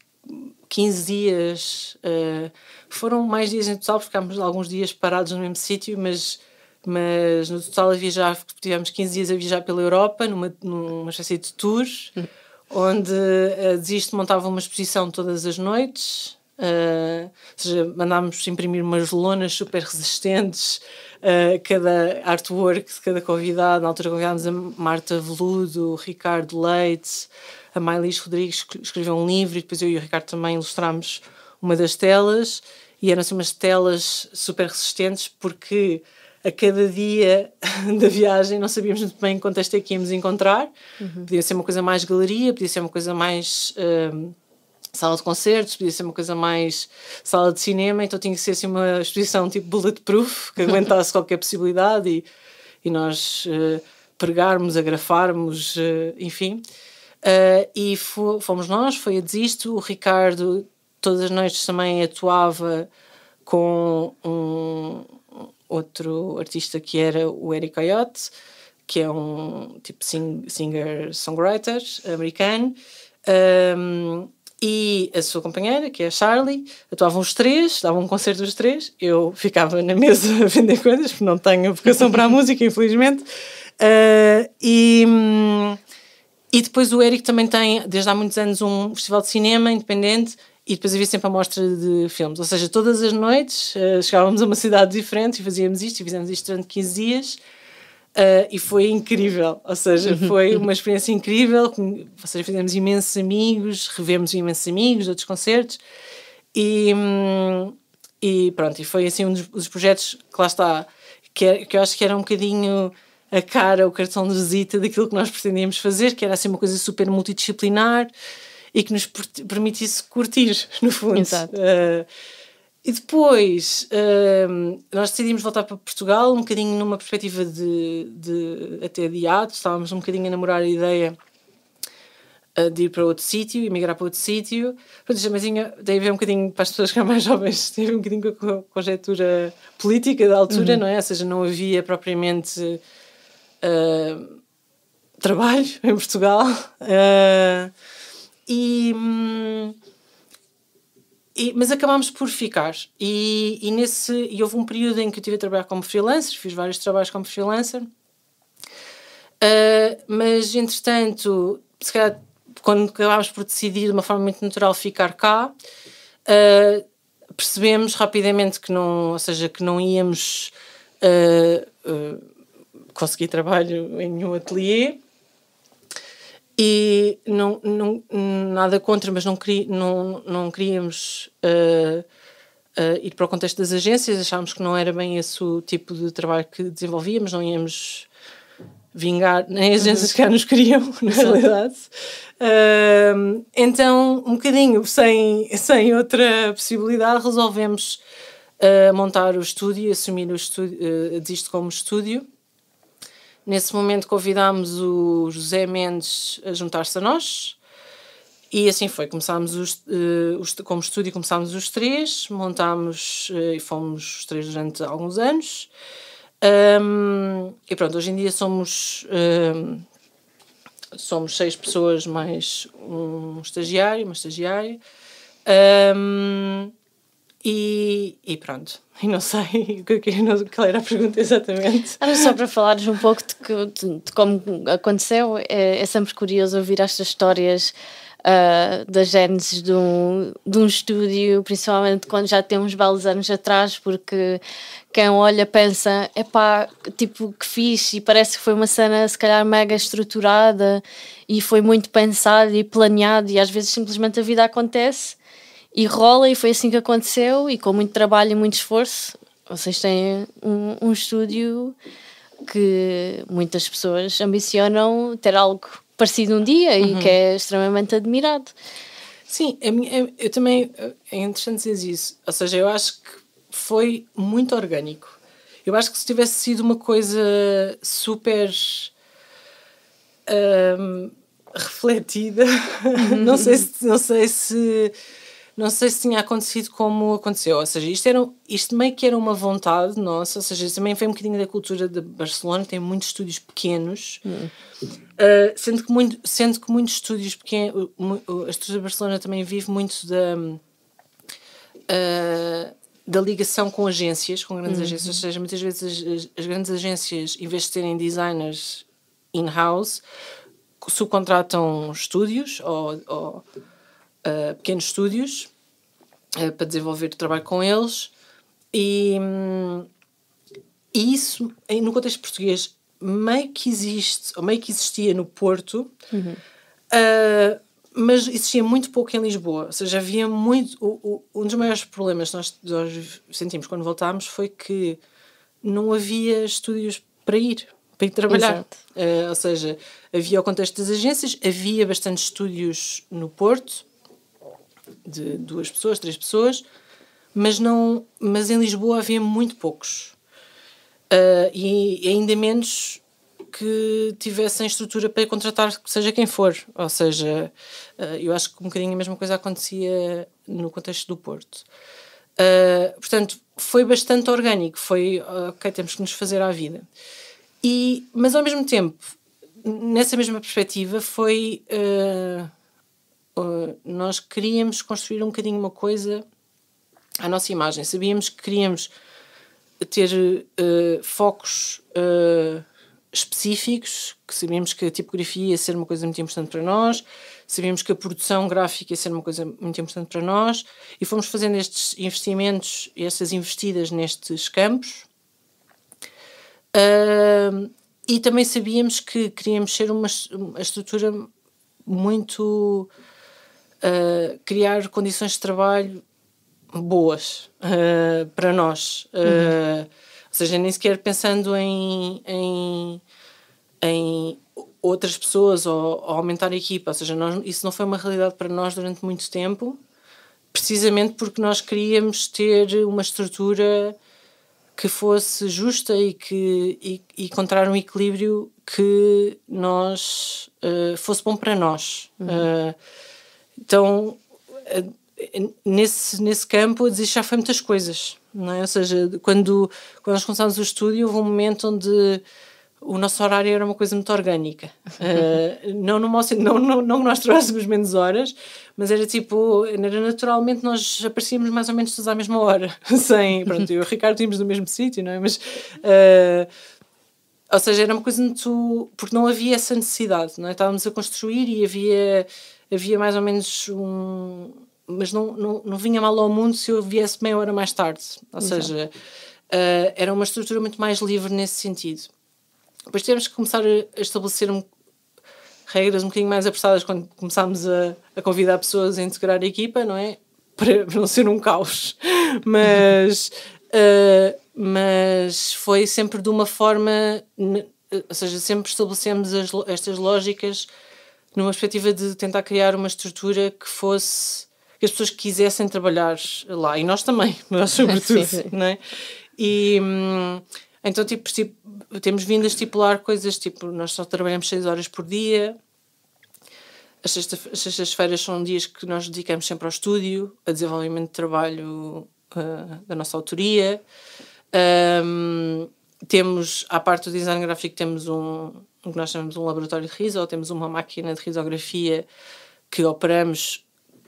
B: 15 dias uh, foram mais dias em total ficámos alguns dias parados no mesmo sítio mas mas no total a viajar tivemos 15 dias a viajar pela Europa numa numa espécie de tour hum. onde a ah, Desiste montava uma exposição todas as noites Uh, ou seja, mandámos imprimir umas lonas super resistentes, uh, cada artwork de cada convidado. Na altura convidámos a Marta Veludo, o Ricardo Leite, a Mailis Rodrigues que escreveu um livro e depois eu e o Ricardo também ilustrámos uma das telas. E eram assim, umas telas super resistentes porque a cada dia da viagem não sabíamos muito bem em que contexto é que íamos encontrar. Uhum. Podia ser uma coisa mais galeria, podia ser uma coisa mais. Uh, sala de concertos, podia ser uma coisa mais sala de cinema, então tinha que ser assim, uma exposição tipo bulletproof, que aguentasse qualquer possibilidade e, e nós uh, pregarmos, agrafarmos, uh, enfim. Uh, e fomos nós, foi a Desisto, o Ricardo todas as noites também atuava com um outro artista que era o Eric Coyote, que é um tipo sing singer-songwriter americano. Um, ehm, e a sua companheira, que é a Charlie, atuavam os três, davam um concerto os três. Eu ficava na mesa a vender coisas, porque não tenho vocação para a música, infelizmente. Uh, e, e depois o Eric também tem, desde há muitos anos, um festival de cinema independente e depois havia sempre a mostra de filmes. Ou seja, todas as noites uh, chegávamos a uma cidade diferente e fazíamos isto e fizemos isto durante 15 dias. Uh, e foi incrível, ou seja, uhum. foi uma experiência incrível. Ou seja, fizemos imensos amigos, revemos imensos amigos outros concertos e, e pronto. E foi assim um dos, dos projetos que lá está, que, é, que eu acho que era um bocadinho a cara, o cartão de visita daquilo que nós pretendíamos fazer, que era assim uma coisa super multidisciplinar e que nos permitisse curtir, no fundo. Exato. Uh, e depois um, nós decidimos voltar para Portugal, um bocadinho numa perspectiva de, de até de ato, estávamos um bocadinho a namorar a ideia ah, de ir para outro sítio, emigrar para outro sítio. Portanto, Chamazinha tem a ver um bocadinho, para as pessoas que eram mais jovens, tem a ver um bocadinho com a conjetura política da altura, uhum. não é? Ou seja, não havia propriamente uh, trabalho em Portugal. Uh, e. Hum, e, mas acabámos por ficar e, e nesse e houve um período em que eu tive a trabalhar como freelancer fiz vários trabalhos como freelancer uh, mas entretanto se calhar quando acabámos por decidir de uma forma muito natural ficar cá uh, percebemos rapidamente que não ou seja que não íamos uh, conseguir trabalho em nenhum ateliê e não, não, nada contra, mas não, queria, não, não queríamos uh, uh, ir para o contexto das agências, achámos que não era bem esse o tipo de trabalho que desenvolvíamos, não íamos vingar, nem as agências que cá nos queriam, na realidade. Uh, então, um bocadinho, sem, sem outra possibilidade, resolvemos eh, montar o estúdio, assumir o estúdio, uh, como estúdio. Nesse momento convidámos o José Mendes a juntar-se a nós e assim foi. Começámos os, uh, os, como estúdio, começámos os três, montámos uh, e fomos os três durante alguns anos. Um, e pronto, hoje em dia somos, um, somos seis pessoas mais um estagiário, uma estagiária. Um,
A: e, e,
B: pronto, e não sei o que qual era a pergunta exatamente.
A: Era só para falares um pouco de, de, de como aconteceu, é, é, sempre curioso ouvir estas histórias uh, das gênesis de um, de um estúdio, principalmente quando já temos belos anos atrás, porque quem olha pensa, epá, tipo, que fixe, e parece que foi uma cena se calhar mega estruturada e foi muito pensado e planeado e às vezes simplesmente a vida acontece e rola, e foi assim que aconteceu. E com muito trabalho e muito esforço, vocês têm um, um estúdio que muitas pessoas ambicionam ter algo parecido um dia uhum. e que é extremamente admirado. Sim, a minha, eu também é interessante dizer isso.
B: Ou seja, eu acho que foi muito orgânico. Eu acho que se tivesse sido uma coisa super hum, refletida, uhum. não sei se, não sei se não sei se tinha acontecido como aconteceu. Ou seja, isto, era, isto meio que era uma vontade nossa, ou seja, também vem um bocadinho da cultura de Barcelona, tem muitos estúdios pequenos, hum. uh, sendo, que muito, sendo que muitos estúdios pequenos, a estrutura de Barcelona também vive muito da. Uh, da ligação com agências, com grandes uhum. agências, ou seja, muitas vezes as, as grandes agências, em vez de terem designers in-house, subcontratam estúdios ou, ou uh, pequenos estúdios uh, para desenvolver o trabalho com eles e, hum, e isso no contexto português meio que existe ou meio que existia no Porto uhum. uh, mas existia muito pouco em Lisboa ou seja, havia muito o, o, um dos maiores problemas que nós, nós sentimos quando voltámos foi que não havia estúdios para ir para ir trabalhar. Uh, ou seja, havia o contexto das agências, havia bastantes estúdios no Porto, de duas pessoas, três pessoas, mas não, mas em Lisboa havia muito poucos uh, e ainda menos que tivessem estrutura para contratar seja quem for, ou seja, uh, eu acho que um bocadinho a mesma coisa acontecia no contexto do Porto. Uh, portanto, foi bastante orgânico, foi ok, temos que nos fazer à vida. E, mas ao mesmo tempo, nessa mesma perspectiva, foi uh, eh, nós queríamos construir um bocadinho uma coisa à nossa imagem. Sabíamos que queríamos ter uh, focos uh, específicos, que sabíamos que a tipografia ia ser uma coisa muito importante para nós, sabíamos que a produção gráfica ia ser uma coisa muito importante para nós, e fomos fazendo estes investimentos, estas investidas nestes campos. Uh, e também sabíamos que queríamos ser uma, uma estrutura muito uh, criar condições de trabalho boas uh, para nós. Eh, uhum. ou seja, nem sequer pensando em, em, em outras pessoas ou, ou, aumentar a equipa. Ou seja, nós, isso não foi uma realidade para nós durante muito tempo, precisamente porque nós queríamos ter uma estrutura que fosse justa e que e, e encontrar um equilíbrio que nós uh, fosse bom para nós. Uhum. Uh, então, eh, nesse, nesse campo, a dizer já foi muitas coisas. Não é? Ou seja, quando, quando nós começámos o estúdio, houve um momento onde o nosso horário era uma coisa muito orgânica. Uh, não, numa, não, não, não nós trabalhássemos menos horas, mas era tipo, era naturalmente nós aparecíamos mais ou menos todos à mesma hora. Sem, pronto, eu e o Ricardo tínhamos no mesmo sítio, não é? Mas. Uh, ou seja, era uma coisa muito. porque não havia essa necessidade, não é? Estávamos a construir e havia havia mais ou menos um. Mas não, não, não vinha mal ao mundo se eu viesse meia hora mais tarde. Ou Exato. seja, uh, era uma estrutura muito mais livre nesse sentido. Depois tivemos que começar a estabelecer um, regras um bocadinho mais apressadas quando começámos a, a convidar pessoas a integrar a equipa, não é? Para não ser um caos. Mas. Uh, mas foi sempre de uma forma, ou seja, sempre estabelecemos as, estas lógicas numa perspectiva de tentar criar uma estrutura que fosse que as pessoas quisessem trabalhar lá e nós também, nós sobretudo, sim, sim. né? E hum, então tipo, tipo, temos vindo a estipular coisas tipo nós só trabalhamos 6 horas por dia. As sextas-feiras são dias que nós dedicamos sempre ao estúdio, a desenvolvimento de trabalho uh, da nossa autoria. Um, temos, à parte do design gráfico, temos um, o que nós chamamos de um laboratório de riso, ou temos uma máquina de risografia que operamos,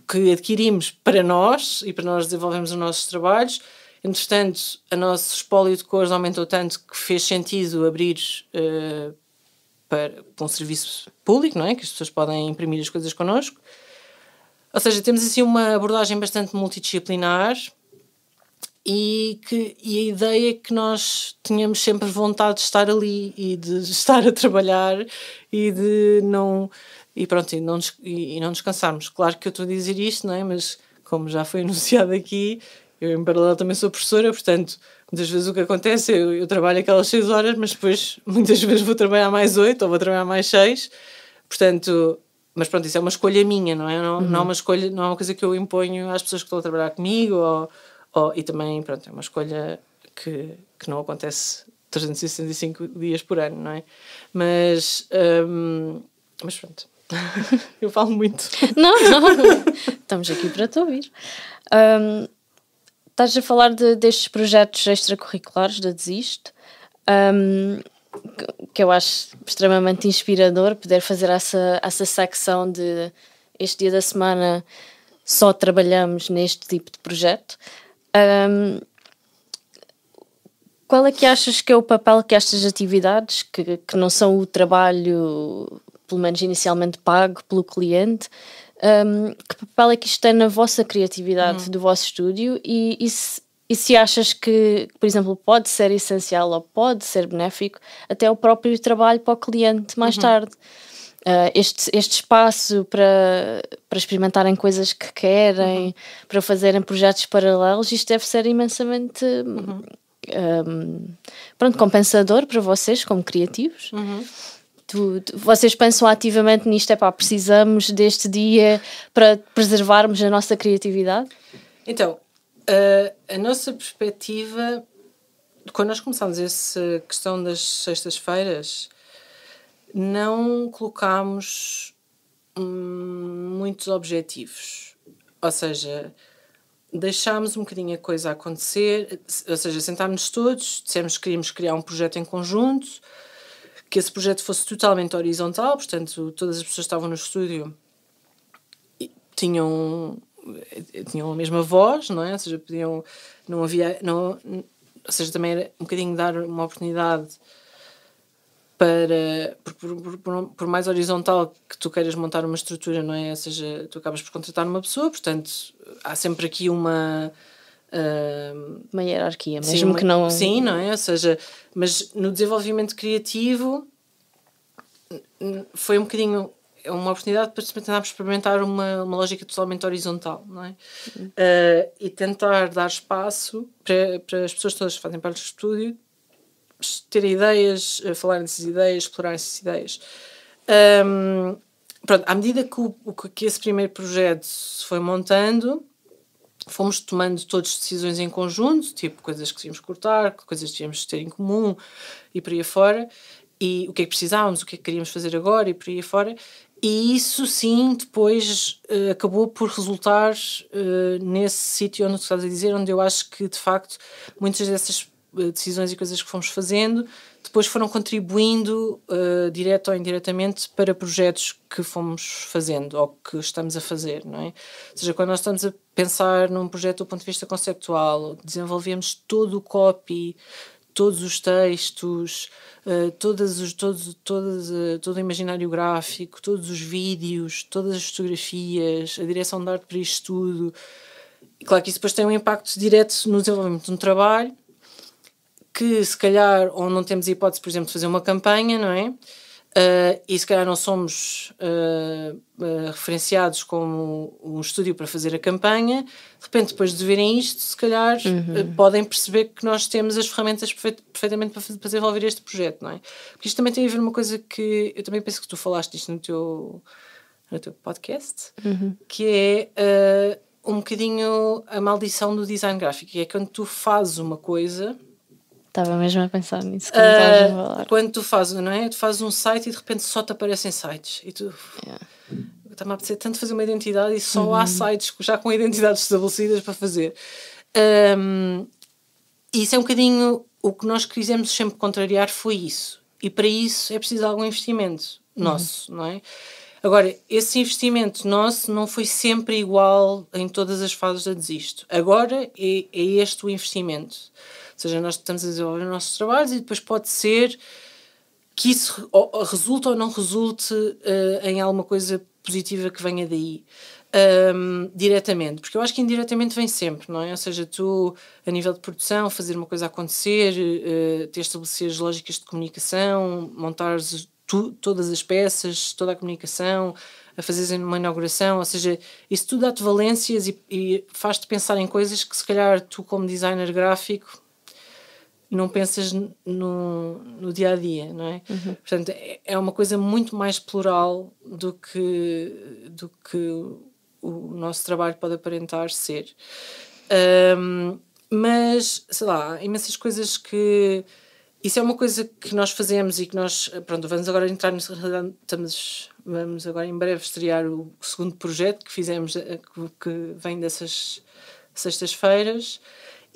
B: que adquirimos para nós e para nós desenvolvemos os nossos trabalhos. Entretanto, o nosso espólio de cores aumentou tanto que fez sentido abrir uh, para, para um serviço público, não é? Que as pessoas podem imprimir as coisas connosco. Ou seja, temos assim uma abordagem bastante multidisciplinar e, que, e a ideia é que nós tínhamos sempre vontade de estar ali e de estar a trabalhar e de não e pronto e não, e, e não descansarmos claro que eu estou a dizer isto não é mas como já foi anunciado aqui eu em paralelo também sou professora portanto muitas vezes o que acontece eu, eu trabalho aquelas 6 horas mas depois muitas vezes vou trabalhar mais 8 ou vou trabalhar mais 6 portanto mas pronto, isso é uma escolha minha, não é? Não, uhum. não é uhum. uma escolha, não é uma coisa que eu imponho às pessoas que estão a trabalhar comigo ou, Oh, e também, pronto, é uma escolha que, que não acontece 365 dias por ano, não é? Mas, um, mas pronto. Eu falo
A: muito. Não, não. Estamos aqui para te ouvir. Um, estás a falar de, destes projetos extracurriculares da desisto um, que, que eu acho extremamente inspirador poder fazer essa, essa secção de este dia da semana só trabalhamos neste tipo de projeto. Um, qual é que achas que é o papel que estas atividades, que, que não são o trabalho, pelo menos inicialmente pago pelo cliente, um, que papel é que isto tem na vossa criatividade uhum. do vosso estúdio e, e, se, e, se, achas que, por exemplo, pode ser essencial ou pode ser benéfico até o próprio trabalho para o cliente mais uhum. tarde? Eh, este, este espaço para, para experimentarem coisas que querem, uhum. para fazerem projetos paralelos, isto deve ser imensamente uhum. um, ehm, pronto, compensador para vocês como criativos. Uhum. Tu, tu, vocês pensam ativamente nisto, é pá, precisamos deste dia para preservarmos a nossa criatividade? Então, a, eh,
B: a nossa perspectiva, quando nós começámos essa questão das sextas-feiras, não colocámos hum, muitos objetivos, ou seja, deixámos um bocadinho a coisa acontecer, ou seja, sentámos-nos todos, dissemos que queríamos criar um projeto em conjunto, que esse projeto fosse totalmente horizontal, portanto, todas as pessoas que estavam no estúdio tinham eh, tinham a mesma voz, não é? Ou seja, podiam, não havia, não, ou seja, também era um bocadinho dar uma oportunidade para por, por, por, por, mais horizontal que tu queiras montar uma estrutura, não é? Ou seja, tu acabas por contratar uma pessoa, portanto há sempre aqui uma uh, uma hierarquia, mesmo sim, que não sim, não é? Ou seja, mas no desenvolvimento criativo foi um bocadinho é uma oportunidade para tentar experimentar uma, uma lógica totalmente horizontal, não é? Uh, e tentar dar espaço para, para as pessoas todas que fazem parte do estúdio terem ideias, eh, falarem dessas ideias, explorarem essas ideias. Um, pronto, à medida que, o, que esse primeiro projeto se foi montando, fomos tomando todas decisões em conjunto, tipo coisas que tínhamos que cortar, coisas que tínhamos de ter em comum e por aí afora, e o que é que precisávamos, o que é que queríamos fazer agora e por aí afora. E isso sim, depois uh, acabou por resultar uh, nesse sítio onde tu estás a dizer, onde eu acho que de facto muitas dessas eh, decisões e coisas que fomos fazendo, depois foram contribuindo, uh, eh, direto ou indiretamente, para projetos que fomos fazendo ou que estamos a fazer, não é? Ou seja, quando nós estamos a pensar num projeto do ponto de vista conceptual, desenvolvemos todo o copy, todos os textos, uh, todas os, todos, uh, todo o imaginário gráfico, todos os vídeos, todas as fotografias, a direção de arte para isto tudo. E claro que isso depois tem um impacto direto no desenvolvimento de um trabalho, que se calhar ou não temos hipótese, por exemplo, de fazer uma campanha, não é? Uh, e se calhar não somos uh, uh, referenciados como um estúdio para fazer a campanha, de repente, depois de verem isto, se calhar uhum. podem perceber que nós temos as ferramentas perfeit perfeitamente para, fazer, para desenvolver este projeto, não é? Porque isto também tem a ver uma coisa que eu também penso que tu falaste isto no teu, no teu podcast, uhum. que é um bocadinho a maldição do design gráfico, que é quando tu fazes uma coisa
A: Estava mesmo a pensar nisso quando, uh, ah,
B: quando tu fazes, não é? Tu fazes um site e de repente só te aparecem sites. E tu. Yeah. Está-me a apetecer tanto fazer uma identidade e só uhum. há sites já com identidades estabelecidas para fazer. Um, isso é um bocadinho. O que nós quisemos sempre contrariar foi isso. E para isso é preciso algum investimento uhum. nosso, uhum. não é? Agora, esse investimento nosso não foi sempre igual em todas as fases da desisto. Agora é, é este o investimento seja, nós estamos a desenvolver os nossos trabalhos e depois pode ser que isso resulte ou não resulte uh, em alguma coisa positiva que venha daí. Um, ehm, diretamente, porque eu acho que indiretamente vem sempre, não é? Ou seja, tu, a nível de produção, fazer uma coisa acontecer, uh, ter estabelecer as lógicas de comunicação, montar tu, todas as peças, toda a comunicação, a fazer uma inauguração, ou seja, isso tudo dá-te valências e, e faz-te pensar em coisas que se calhar tu, como designer gráfico, e não pensas no, no dia a dia, não é? Uhum. Portanto, é, é uma coisa muito mais plural do que, do que o nosso trabalho pode aparentar ser. Um, mas, sei lá, imensas coisas que. Isso é uma coisa que nós fazemos e que nós. Pronto, vamos agora entrar no. Estamos, vamos agora em breve estrear o segundo projeto que fizemos, eh, que vem dessas sextas-feiras.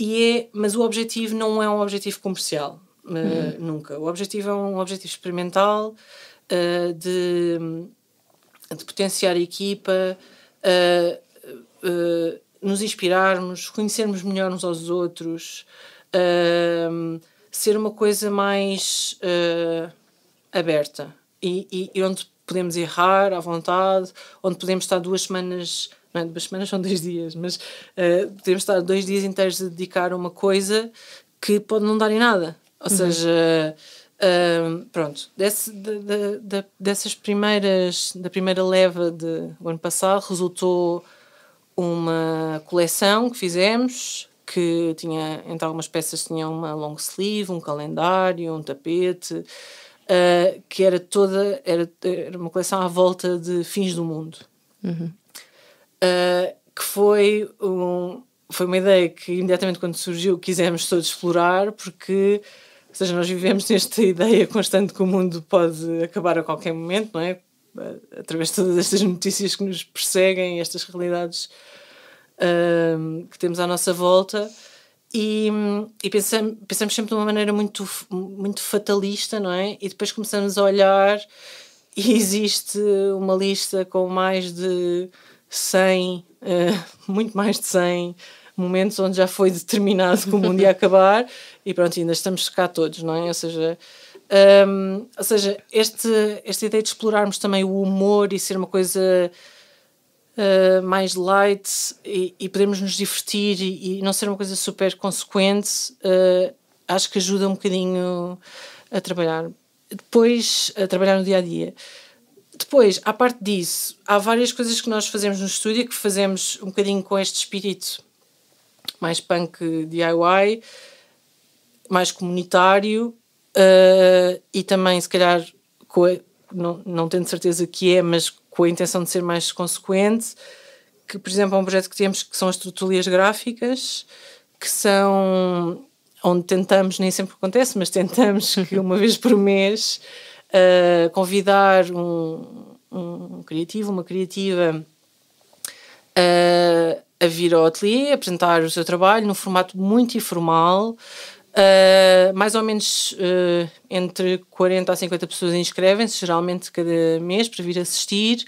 B: E é, mas o objetivo não é um objetivo comercial, uh, nunca. O objetivo é um objetivo experimental uh, de, de, potenciar a equipa, uh, nos inspirarmos, conhecermos melhor uns aos outros, ser uma coisa mais aberta e, e, e onde podemos errar à vontade, onde podemos estar duas semanas não é? Duas semanas são dois dias, mas uh, podemos estar dois dias inteiros a dedicar a uma coisa que pode não dar em nada. Ou uhum. seja, uh, pronto, desse, de, de, de, dessas primeiras, da primeira leva de, do ano passado, resultou uma coleção que fizemos que tinha, entre algumas peças, tinha uma long sleeve, um calendário, um tapete, uh, que era toda, era, era, uma coleção à volta de fins do mundo. Uhum uh, que foi, um, foi uma ideia que imediatamente quando surgiu quisemos todos explorar, porque, ou seja, nós vivemos nesta ideia constante que o mundo pode acabar a qualquer momento, não é? Ah, através de todas estas notícias que nos perseguem, estas realidades ah, que temos à nossa volta e, e pensamos, pensamos, sempre de uma maneira muito, muito fatalista, não é? E depois começamos a olhar e existe uma lista com mais de 100, uh, eh, muito mais de 100 momentos onde já foi determinado que o mundo ia acabar e pronto, ainda estamos cá todos, não é? Ou seja, um, ehm, ou seja este, esta ideia de explorarmos também o humor e ser uma coisa uh, mais light e, e podermos nos divertir e, e, não ser uma coisa super consequente, uh, acho que ajuda um bocadinho a trabalhar. Depois, a trabalhar no dia a dia. Depois, à parte disso, há várias coisas que nós fazemos no estúdio que fazemos um bocadinho com este espírito mais punk DIY, mais comunitário uh, e também, se calhar, a, não, não tenho certeza que é, mas com a intenção de ser mais consequente. Que, por exemplo, é um projeto que temos que são as tertulias gráficas, que são onde tentamos, nem sempre acontece, mas tentamos que uma vez por mês uh, convidar um, um, criativo, uma criativa uh, a vir ao ateliê, apresentar o seu trabalho num formato muito informal. Uh, mais ou menos entre 40 a 50 pessoas inscrevem-se, geralmente cada mês, para vir assistir.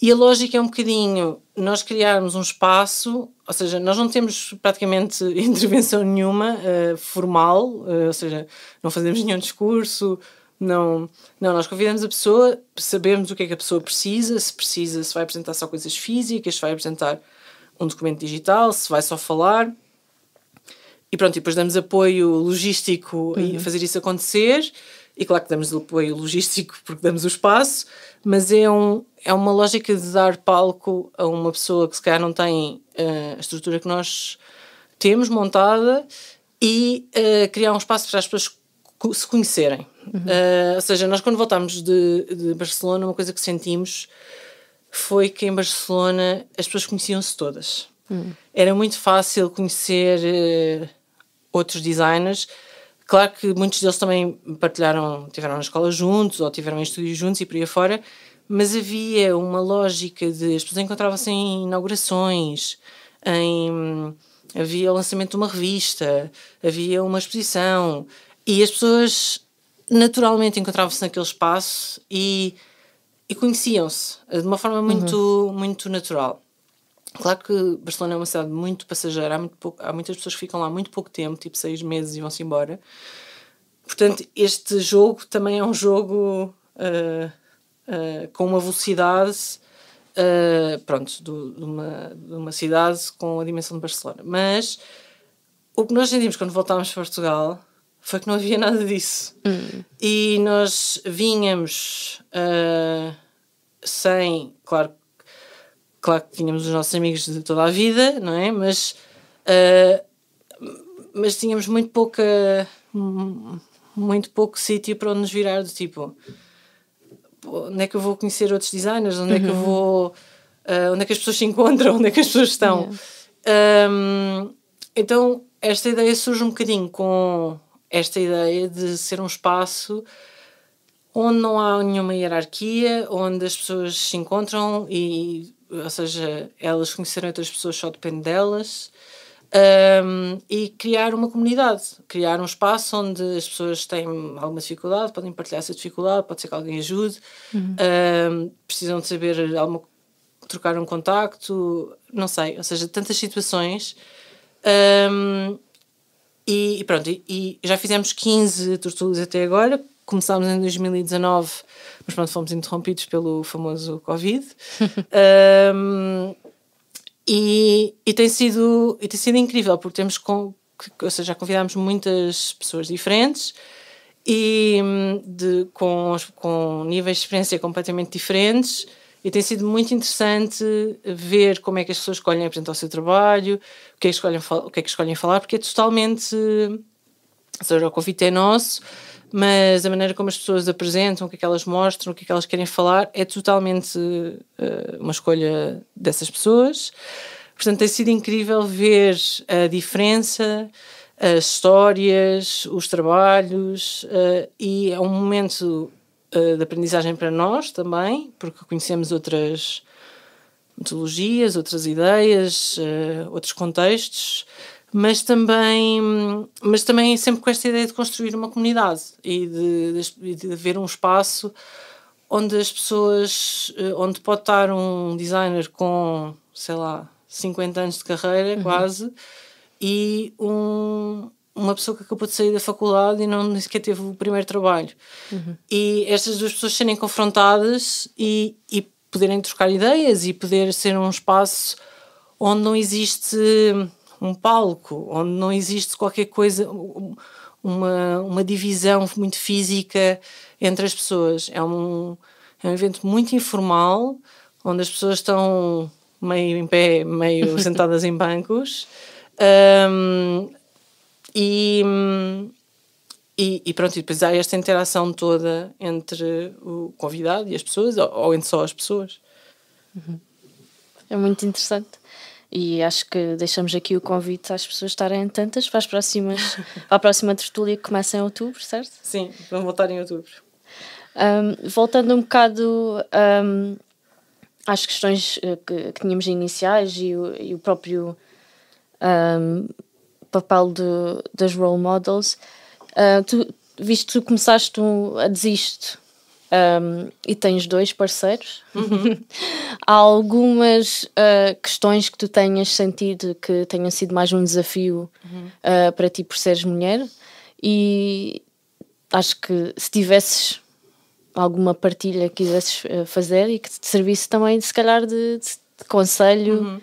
B: E a lógica é um bocadinho nós criarmos um espaço, ou seja, nós não temos praticamente intervenção nenhuma uh, formal, uh, ou seja, não fazemos nenhum discurso, não, não, nós convidamos a pessoa, sabemos o que é que a pessoa precisa, se precisa, se vai apresentar só coisas físicas, se vai apresentar um documento digital, se vai só falar. E pronto, e depois damos apoio logístico uhum. a fazer isso acontecer. E claro que damos apoio logístico porque damos o espaço, mas é, um, é uma lógica de dar palco a uma pessoa que se calhar não tem uh, a estrutura que nós temos montada e uh, criar um espaço para as pessoas se conhecerem. Uhum. Uh, ou seja, nós quando voltámos de, de, Barcelona, uma coisa que sentimos foi que em Barcelona as pessoas conheciam-se todas. Uhum. Era muito fácil conhecer uh, outros designers. Claro que muitos deles também partilharam, tiveram na escola juntos ou tiveram em estúdio juntos e por aí afora, mas havia uma lógica de as pessoas encontravam-se em inaugurações, em, havia o lançamento de uma revista, havia uma exposição e as pessoas naturalmente encontravam-se naquele espaço e, e conheciam-se eh, de uma forma muito, uhum. muito natural. Claro que Barcelona é uma cidade muito passageira, há, muito pouco, há muitas pessoas que ficam lá muito pouco tempo, tipo seis meses e vão-se embora. Portanto, este jogo também é um jogo uh, uh, com uma velocidade, uh, pronto, do, de, uma, de uma cidade com a dimensão de Barcelona. Mas o que nós sentimos quando voltámos para Portugal foi que não havia nada disso. Hum. E nós vinhamos uh, ah, sem, claro, claro que tínhamos os nossos amigos de toda a vida, não é? Mas, uh, mas tínhamos muito pouca muito pouco sítio para onde nos virar do tipo onde é que eu vou conhecer outros designers, onde uhum. é que eu uhum. vou uh, onde é que as pessoas se encontram, onde é que as pessoas estão. Yeah. Um, então esta ideia surge um bocadinho com esta ideia de ser um espaço onde não há nenhuma hierarquia, onde as pessoas se encontram e, ou seja, elas conhecerem outras pessoas só depende delas. Um, e criar uma comunidade, criar um espaço onde as pessoas têm alguma dificuldade, podem partilhar essa dificuldade, pode ser que alguém ajude, uhum. um, precisam de saber alguma, trocar um contacto, não sei, ou seja, tantas situações. Um, e pronto, e, já fizemos 15 tortugas até agora. Começámos em 2019, mas pronto, fomos interrompidos pelo famoso Covid. um, e, e, tem sido, e tem sido incrível, porque temos com, ou seja, já convidámos muitas pessoas diferentes e hum, de, com, com níveis de experiência completamente diferentes e tem sido muito interessante ver como é que as pessoas escolhem apresentar o seu trabalho, o que é que escolhem, o que é que escolhem falar, porque é totalmente. seja, o convite é nosso, mas a maneira como as pessoas apresentam, o que é que elas mostram, o que é que elas querem falar, é totalmente uh, uma escolha dessas pessoas. Portanto, tem sido incrível ver a diferença, as histórias, os trabalhos, uh, e é um momento eh, de aprendizagem para nós também, porque conhecemos outras metodologias, outras ideias, uh, outros contextos, mas também, mas também é sempre com esta ideia de construir uma comunidade e de, de, de haver um espaço onde as pessoas, eh, onde pode estar um designer com, sei lá, 50 anos de carreira uhum. quase, e um, uma pessoa que acabou de sair da faculdade e não nem sequer teve o primeiro trabalho. Uhum. E estas duas pessoas serem confrontadas e, e poderem trocar ideias e poder ser um espaço onde não existe um palco, onde não existe qualquer coisa, uma, uma divisão muito física entre as pessoas. É um, é um evento muito informal, onde as pessoas estão meio em pé, meio sentadas em bancos. Um, e, e, e, pronto, e depois há esta interação toda entre o convidado e as pessoas, ou, ou entre só as pessoas.
A: Uhum. É muito interessante. E acho que deixamos aqui o convite às pessoas estarem tantas para, as próximas, para a próxima tertúlia que começa em outubro, certo? Sim, vão voltar em outubro. Um, voltando um bocado um, às questões eh, que, que tínhamos iniciais e o, e o próprio um, papel das role models, uh, tu, visto que tu começaste um, a desistir um, e tens dois parceiros, uhum. há algumas uh, questões que tu tenhas sentido que tenham sido mais um desafio uhum. uh, para ti por seres mulher e acho que se tivesses alguma partilha que quisesses fazer e que te servisse também, se calhar, de, de, de conselho. Uhum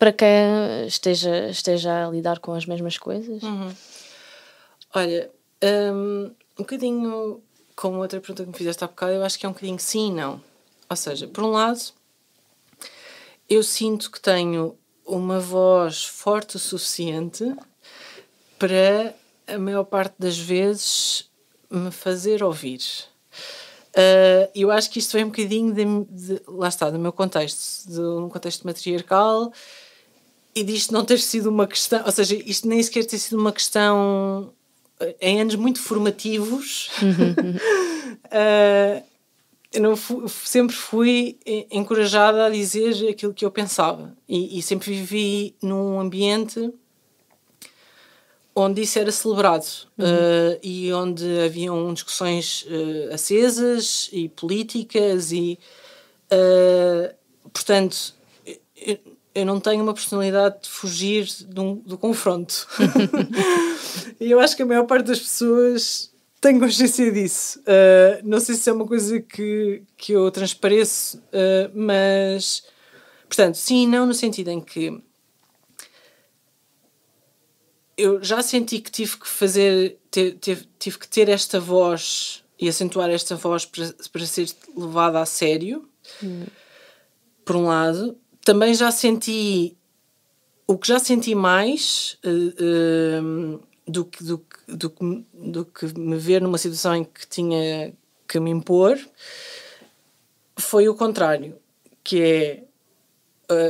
A: para quem esteja, esteja a lidar com as mesmas coisas.
B: Uhum. Olha, um, um bocadinho como outra pergunta que me fizeste há bocado, eu acho que é um bocadinho sim e não. Ou seja, por um lado, eu sinto que tenho uma voz forte o suficiente para a maior parte das vezes me fazer ouvir. Uh, eu acho que isto vem um bocadinho de, de, lá está, do meu contexto, de um contexto matriarcal e disto não ter sido uma questão, ou seja, isto nem sequer ter sido uma questão eh, em anos muito formativos. uh, eu não fui, sempre fui encorajada a dizer aquilo que eu pensava e, e, sempre vivi num ambiente onde isso era celebrado uhum. uh, e onde haviam discussões uh, acesas e políticas e portanto eu não tenho uma personalidade de fugir de um, do confronto. e eu acho que a maior parte das pessoas tem consciência disso. Uh, não sei se é uma coisa que, que eu transpareço, uh, mas. Portanto, sim e não, no sentido em que. Eu já senti que tive que fazer. tive que ter esta voz e acentuar esta voz para, para ser levada a sério. Hum. Por um lado, também já senti o que já senti mais uh, uh, do, que, do, que, do, que, do que me ver numa situação em que tinha que me impor foi o contrário, que é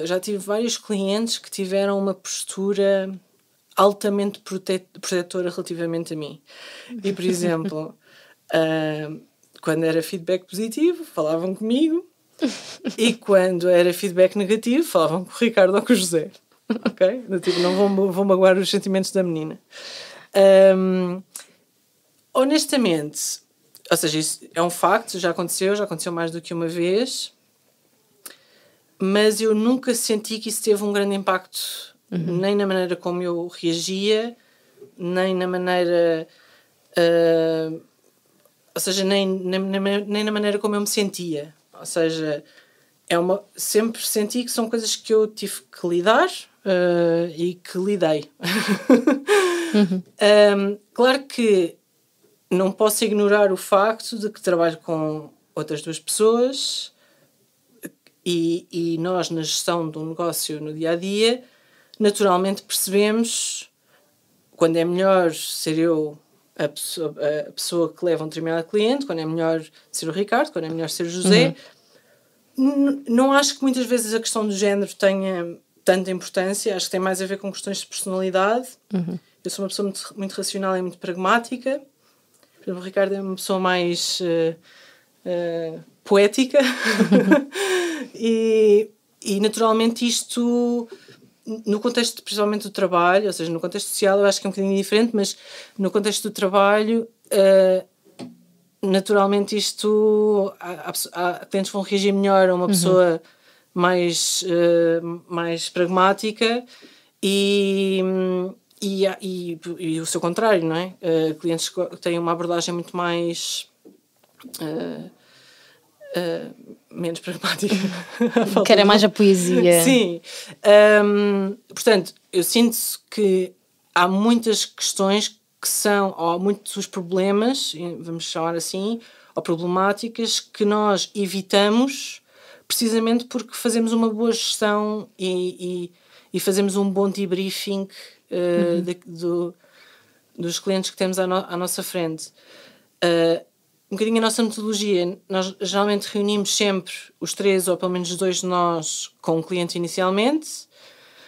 B: uh, já tive vários clientes que tiveram uma postura altamente protetora relativamente a mim. E, por exemplo, quando era feedback positivo, falavam comigo e quando era feedback negativo, falavam com o Ricardo ou com o José. Ok? tipo, não vão, vão magoar os sentimentos da menina. Um, honestamente, ou seja, isso é um facto, já aconteceu, já aconteceu mais do que uma vez, mas eu nunca senti que isso teve um grande impacto, uhum. nem na maneira como eu reagia, nem na maneira. Uh, ou seja, nem, nem, nem, nem na maneira como eu me sentia. Ou seja, é uma, sempre senti que são coisas que eu tive que lidar uh, e que lidei. uhum. um, claro que não posso ignorar o facto de que trabalho com outras duas pessoas e, e nós, na gestão de um negócio no dia a dia, naturalmente percebemos quando é melhor ser eu a pessoa, a pessoa que leva um determinado cliente, quando é melhor ser o Ricardo, quando é melhor ser o José. Uhum. Não acho que muitas vezes a questão do género tenha tanta importância, acho que tem mais a ver com questões de personalidade. Uhum. Eu sou uma pessoa muito, muito racional e muito pragmática. Por exemplo, o Ricardo é uma pessoa mais uh, uh, poética e, e naturalmente isto no contexto principalmente do trabalho, ou seja, no contexto social eu acho que é um bocadinho diferente, mas no contexto do trabalho, uh, naturalmente isto, há, há, clientes vão reagir melhor a uma uhum. pessoa mais, uh, mais pragmática e, e, e, e, o seu contrário, não é? Uh, clientes que têm uma abordagem muito mais menos pragmática.
A: Quer é mais a poesia. Sim.
B: Um, portanto, eu sinto que há muitas questões que são, ou muitos problemas, vamos chamar assim, ou problemáticas que nós evitamos precisamente porque fazemos uma boa gestão e, e, e fazemos um bom debriefing uh, uhum. de, do, dos clientes que temos à, no, à nossa frente. Uh, um bocadinho a nossa metodologia. Nós geralmente reunimos sempre os três ou pelo menos dois de nós com o cliente inicialmente.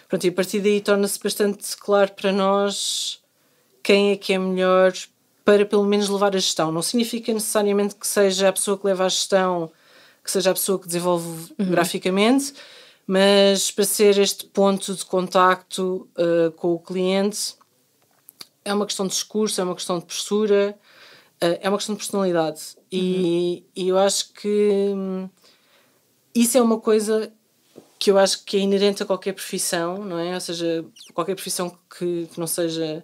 B: Pronto, e a partir daí torna-se bastante claro para nós quem é que é melhor para pelo menos levar a gestão. Não significa necessariamente que seja a pessoa que leva a gestão, que seja a pessoa que desenvolve uhum. graficamente, mas para ser este ponto de contacto uh, com o cliente é uma questão de discurso, é uma questão de postura eh, é uma questão de personalidade. E, uhum. e eu acho que hum, isso é uma coisa que eu acho que é inerente a qualquer profissão, não é? Ou seja, qualquer profissão que, que não seja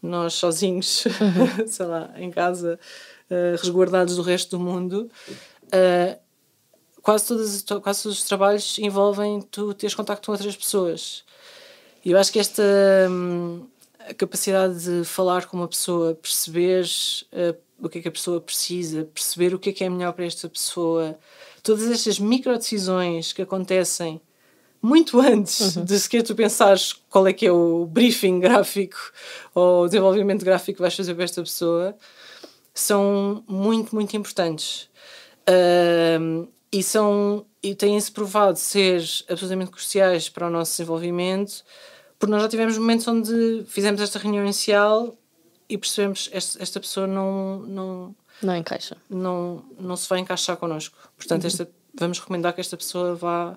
B: nós sozinhos, uhum. sei lá, em casa, uh, resguardados do resto do mundo. Uh, quase, quase todos os trabalhos envolvem tu teres contacto com outras pessoas. E eu acho que esta. Hum, a capacidade de falar com uma pessoa, perceber uh, eh, o que é que a pessoa precisa, perceber o que é que é melhor para esta pessoa, todas estas micro decisões que acontecem muito antes uhum. de sequer tu pensares qual é que é o briefing gráfico ou o desenvolvimento gráfico que vais fazer para esta pessoa, são muito, muito importantes. Uh, e são e têm-se provado ser absolutamente cruciais para o nosso desenvolvimento porque nós já tivemos momentos onde fizemos esta reunião inicial e percebemos esta, esta pessoa não, não. Não encaixa. Não, não se vai encaixar connosco. Portanto, uhum. esta, vamos recomendar que esta pessoa vá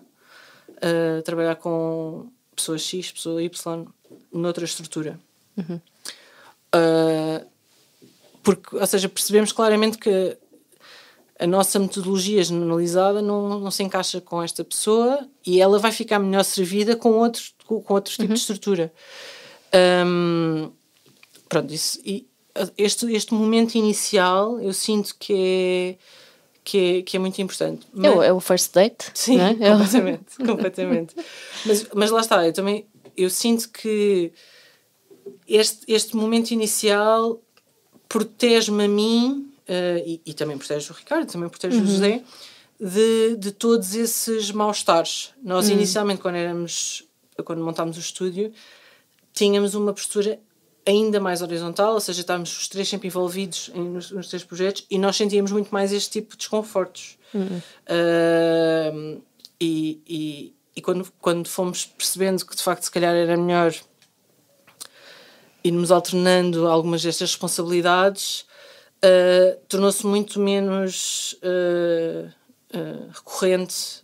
B: uh, trabalhar com pessoa X, pessoa Y, noutra estrutura. Uhum. Uh, porque, ou seja, percebemos claramente que a nossa metodologia generalizada não, não se encaixa com esta pessoa e ela vai ficar melhor servida com outro, com outro tipo uhum. de estrutura. Um, pronto, isso, e ah, este, este momento inicial eu sinto que é. Que é, que é, muito importante. É mas... É, o, first date?
A: Sim, é? é completamente, completamente.
B: Mas, mas lá está, eu também eu sinto que este, este momento inicial protege-me a mim uh, e, e, também protege o Ricardo, também protege uhum. o José, de, de todos esses maus estares Nós, uhum. inicialmente, quando éramos, quando montámos o estúdio, tínhamos uma postura ainda mais horizontal, ou seja, estávamos os três sempre envolvidos em, nos, nos, três projetos e nós sentíamos muito mais este tipo de desconfortos. Uhum. Uh, e, e, e quando, quando fomos percebendo que de facto se calhar era melhor irmos alternando algumas destas responsabilidades, uh, tornou-se muito menos uh, uh, recorrente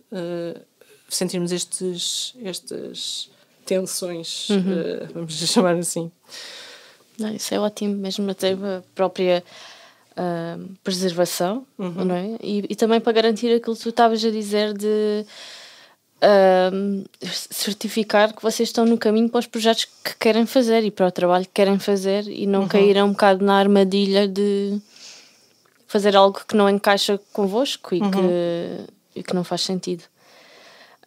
B: sentirmos
A: estes, estas tensões, uhum.
B: vamos chamar assim.
A: Não, isso é ótimo, mesmo até a própria preservação, uhum. não é? E, e, também para garantir aquilo que tu estavas a dizer de um, certificar que vocês estão no caminho para os projetos que querem fazer e para o trabalho que querem fazer e não uhum. cair um bocado na armadilha de fazer algo que não encaixa convosco e, uhum. que, e que não faz sentido.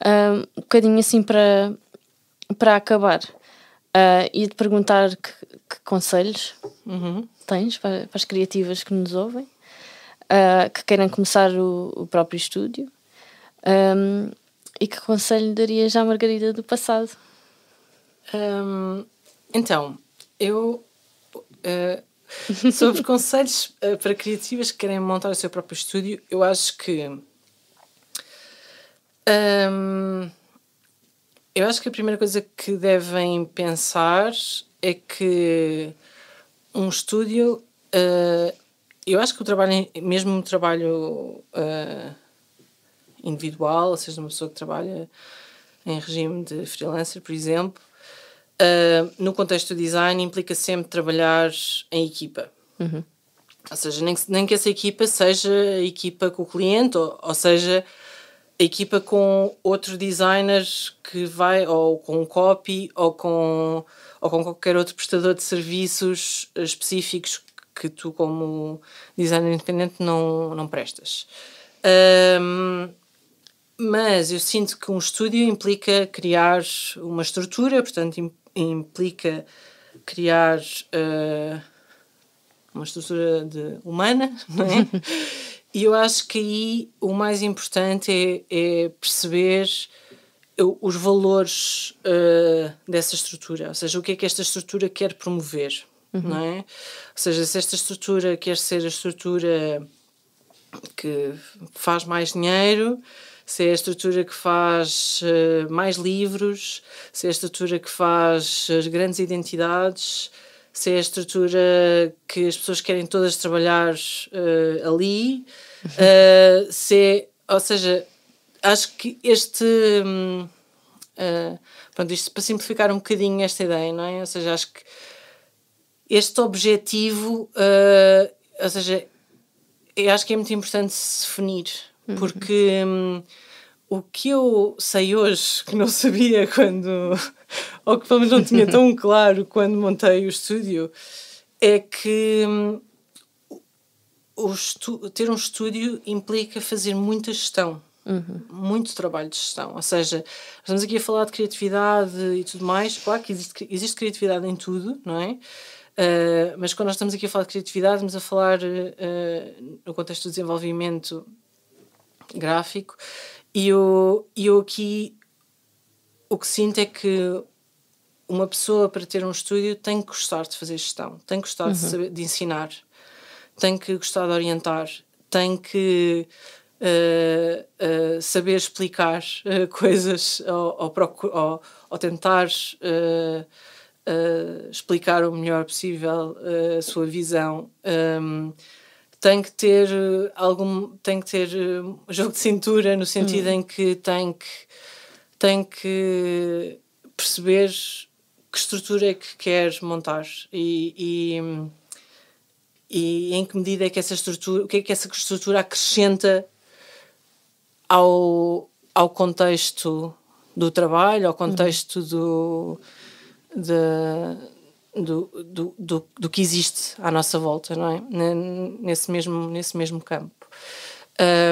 A: Um, um bocadinho assim para, para acabar, uh, ah, ia te perguntar que, que conselhos uhum. tens para, para, as criativas que nos ouvem, uh, que querem começar o, o próprio estúdio. Um, e que conselho darias à Margarida do passado? Um, então, eu.
B: Uh, sobre conselhos ah, para criativas que querem montar o seu próprio estúdio, eu acho que. Um, eu acho que a primeira coisa que devem pensar é que um estúdio. Uh, eu acho que o trabalho, mesmo o trabalho individual, ou seja, uma pessoa que trabalha em regime de freelancer, por exemplo, uh, no contexto do design implica sempre trabalhar em equipa. Uhum. Ou seja, nem que, nem que essa equipa seja a equipa com o cliente, ou, ou seja, a equipa com outros designers que vai, ou com um copy, ou com, ou com qualquer outro prestador de serviços específicos que tu, como designer independente, não, não prestas. Um, ah, mas eu sinto que um estúdio implica criar uma estrutura, portanto, implica criar uh, uma estrutura de, humana, não é? e eu acho que aí o mais importante é, é perceber eh, os valores uh, dessa estrutura, ou seja, o que é que esta estrutura quer promover, uhum. não é? Ou seja, se esta estrutura quer ser a estrutura que faz mais dinheiro, se é a estrutura que faz uh, mais livros, se é a estrutura que faz as grandes identidades, se é a estrutura que as pessoas querem todas trabalhar uh, ali, uh, se é, ou seja, acho que este. Um, pronto, isto para simplificar um bocadinho esta ideia, não é? Ou seja, acho que este objetivo, ou seja, eu acho que é muito importante se definir porque hum, o que eu sei hoje que não sabia quando, ou que pelo menos não tinha tão claro quando montei o estúdio, é que hum, ter um estúdio implica fazer muita gestão. Uhum. Muito trabalho de gestão, ou seja, estamos aqui a falar de criatividade e tudo mais. Claro que existe, existe criatividade em tudo, não é? Uh, mas quando nós estamos aqui a falar de criatividade, estamos a falar uh, no contexto do desenvolvimento gráfico, e eu, eu aqui o que sinto é que uma pessoa para ter um estúdio tem que gostar de fazer gestão, tem que gostar uhum. de, saber, de, ensinar, tem que gostar de orientar, tem que uh, uh, saber explicar uh, coisas ou, ou, ou, ou tentar explicar o melhor possível a sua visão. Um, ehm, tem que ter eh, algum tem que ter eh, jogo de cintura no sentido hum. em que tem que tem que perceber que estrutura é que quer montar e, e, e em que medida é que essa estrutura o que é que essa estrutura acrescenta ao ao contexto do trabalho ao contexto do da do, do, do, do, que existe à nossa volta, não é? Nesse mesmo, nesse mesmo campo.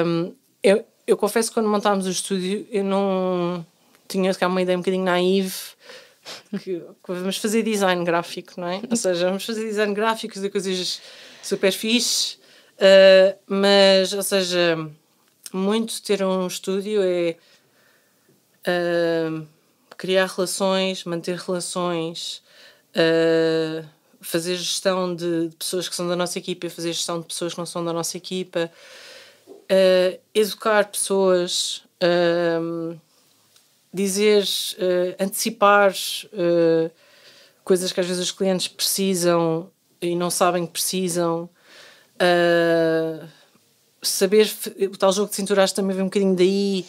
B: Um, eu, eu confesso que quando montámos o estúdio, eu não tinha cá uma ideia um bocadinho naive que, vamos fazer design gráfico, não é? Ou seja, vamos fazer design gráfico, e coisas super fixe, uh, mas, ou seja, muito ter um estúdio é uh, criar relações, manter relações, uh, fazer gestão de, de, pessoas que são da nossa equipa, fazer gestão de pessoas que não são da nossa equipa, uh, educar pessoas, uh, dizer, antecipar coisas que às vezes os clientes precisam e não sabem que precisam saber o tal jogo de cintura acho também vem um bocadinho daí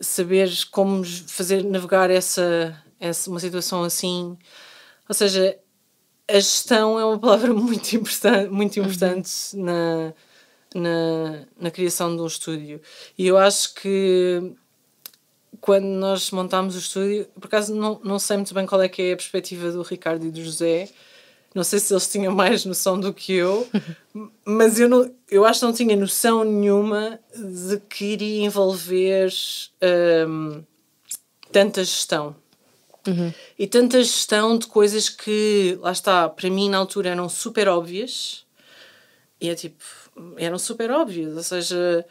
B: saber como fazer navegar essa, essa uma situação assim ou seja, a gestão é uma palavra muito uhum. importante, muito importante uhum. na, na, na criação de um estúdio. E eu acho que quando nós montámos o estúdio, por acaso não, não sei muito bem qual é que é a perspectiva do Ricardo e do José, não sei se eles tinham mais noção do que eu, mas eu, não, eu acho que não tinha noção nenhuma de que iria envolver hum, tanta gestão. Uhum. E tanta gestão de coisas que, lá está, para mim na altura eram super óbvias. E é tipo, eram super óbvias. Ou seja,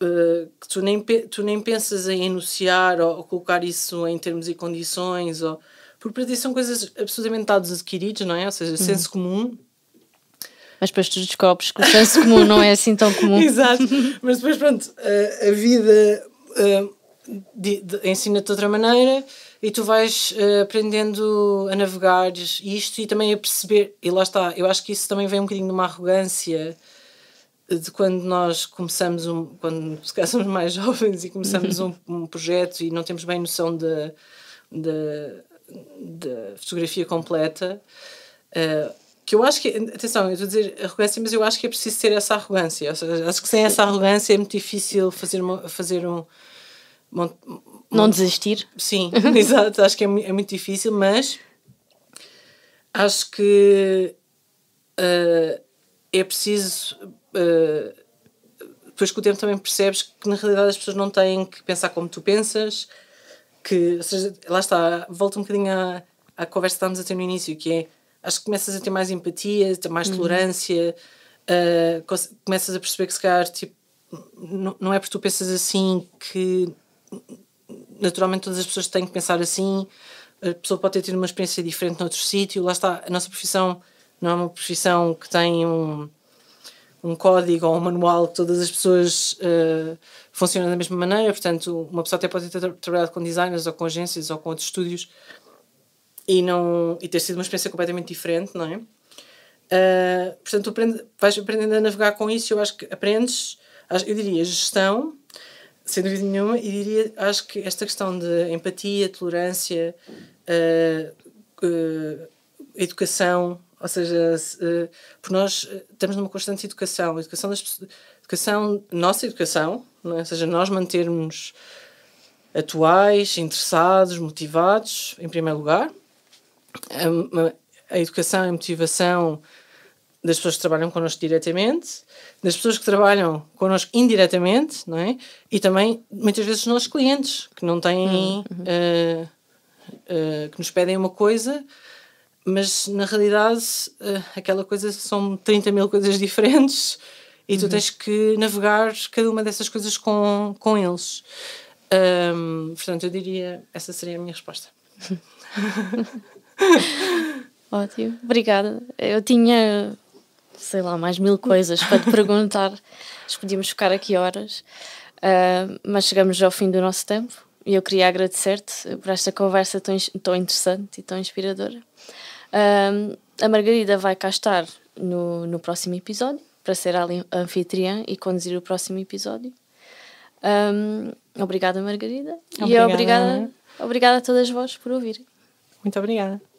B: uh, tu, nem tu nem pensas em enunciar ou, ou, colocar isso em termos e condições. Ou, porque para ti são coisas absolutamente dados adquiridos, não é? Ou seja, uhum. senso
A: comum mas depois tu descobres que o senso comum não é assim tão comum. Exato,
B: mas depois, pronto, a, eh, a vida eh, ensina-te de outra maneira e tu vais uh, aprendendo a navegar isto e também a perceber. E lá está, eu acho que isso também vem um bocadinho de uma arrogância de quando nós começamos, um, quando se calhar somos mais jovens e começamos um, um, projeto e não temos bem noção da fotografia completa. Uh, que eu acho que, atenção, eu estou a dizer arrogância, mas eu acho que é preciso ter essa arrogância. Seja, acho que sem essa arrogância é muito difícil fazer, fazer um não desistir. Sim, uhum. exato. Acho que é, é, muito difícil, mas acho que uh, é preciso. Uh, depois com o tempo também percebes que na realidade as pessoas não têm que pensar como tu pensas, que seja, lá está, volta um bocadinho à, à conversa que estávamos a ter no início, que é acho que começas a ter mais empatia, ter mais uhum. tolerância, uh, começas a perceber que se calhar tipo, não, não é porque tu pensas assim que naturalmente todas as pessoas têm que pensar assim, a pessoa pode ter tido uma experiência diferente noutro sítio, lá está, a nossa profissão não é uma profissão que tem um, um código ou um manual que todas as pessoas uh, funcionam da mesma maneira, portanto, uma pessoa até pode ter trabalhado com designers ou com agências ou com outros estúdios e, não, e ter sido uma experiência completamente diferente, não é? Uh, portanto, aprende, vais aprendendo a navegar com isso. Eu acho que aprendes, eu diria, gestão, sem dúvida nenhuma, e diria, acho que esta questão de empatia, tolerância, uh, uh, educação, ou seja, uh, por nós estamos numa constante educação, educação das educação, nossa educação, é? ou seja, nós mantermos atuais, interessados, motivados, em primeiro lugar, a, a educação e motivação das pessoas que trabalham connosco diretamente das pessoas que trabalham connosco indiretamente, não é? E também, muitas vezes, dos nossos clientes, que não têm. Hum, eh, uhum. Uh, uh, que nos pedem uma coisa, mas na realidade, uh, aquela coisa são 30 mil coisas diferentes e uhum. tu tens que navegar cada uma dessas coisas com, com eles. Um, portanto, eu diria, essa
A: seria a minha resposta. Ótimo, obrigada. Eu tinha sei lá, mais mil coisas para te perguntar. Nós podíamos ficar aqui horas, uh, mas chegamos ao fim do nosso tempo e eu queria agradecer-te por esta conversa tão, tão interessante e tão inspiradora. Uh, a Margarida vai cá estar no, no próximo episódio para ser a anfitriã e conduzir o próximo episódio. Um, ah, obrigada, Margarida. Obrigada. E obrigada, obrigada a todas vós por ouvirem. Muito obrigada.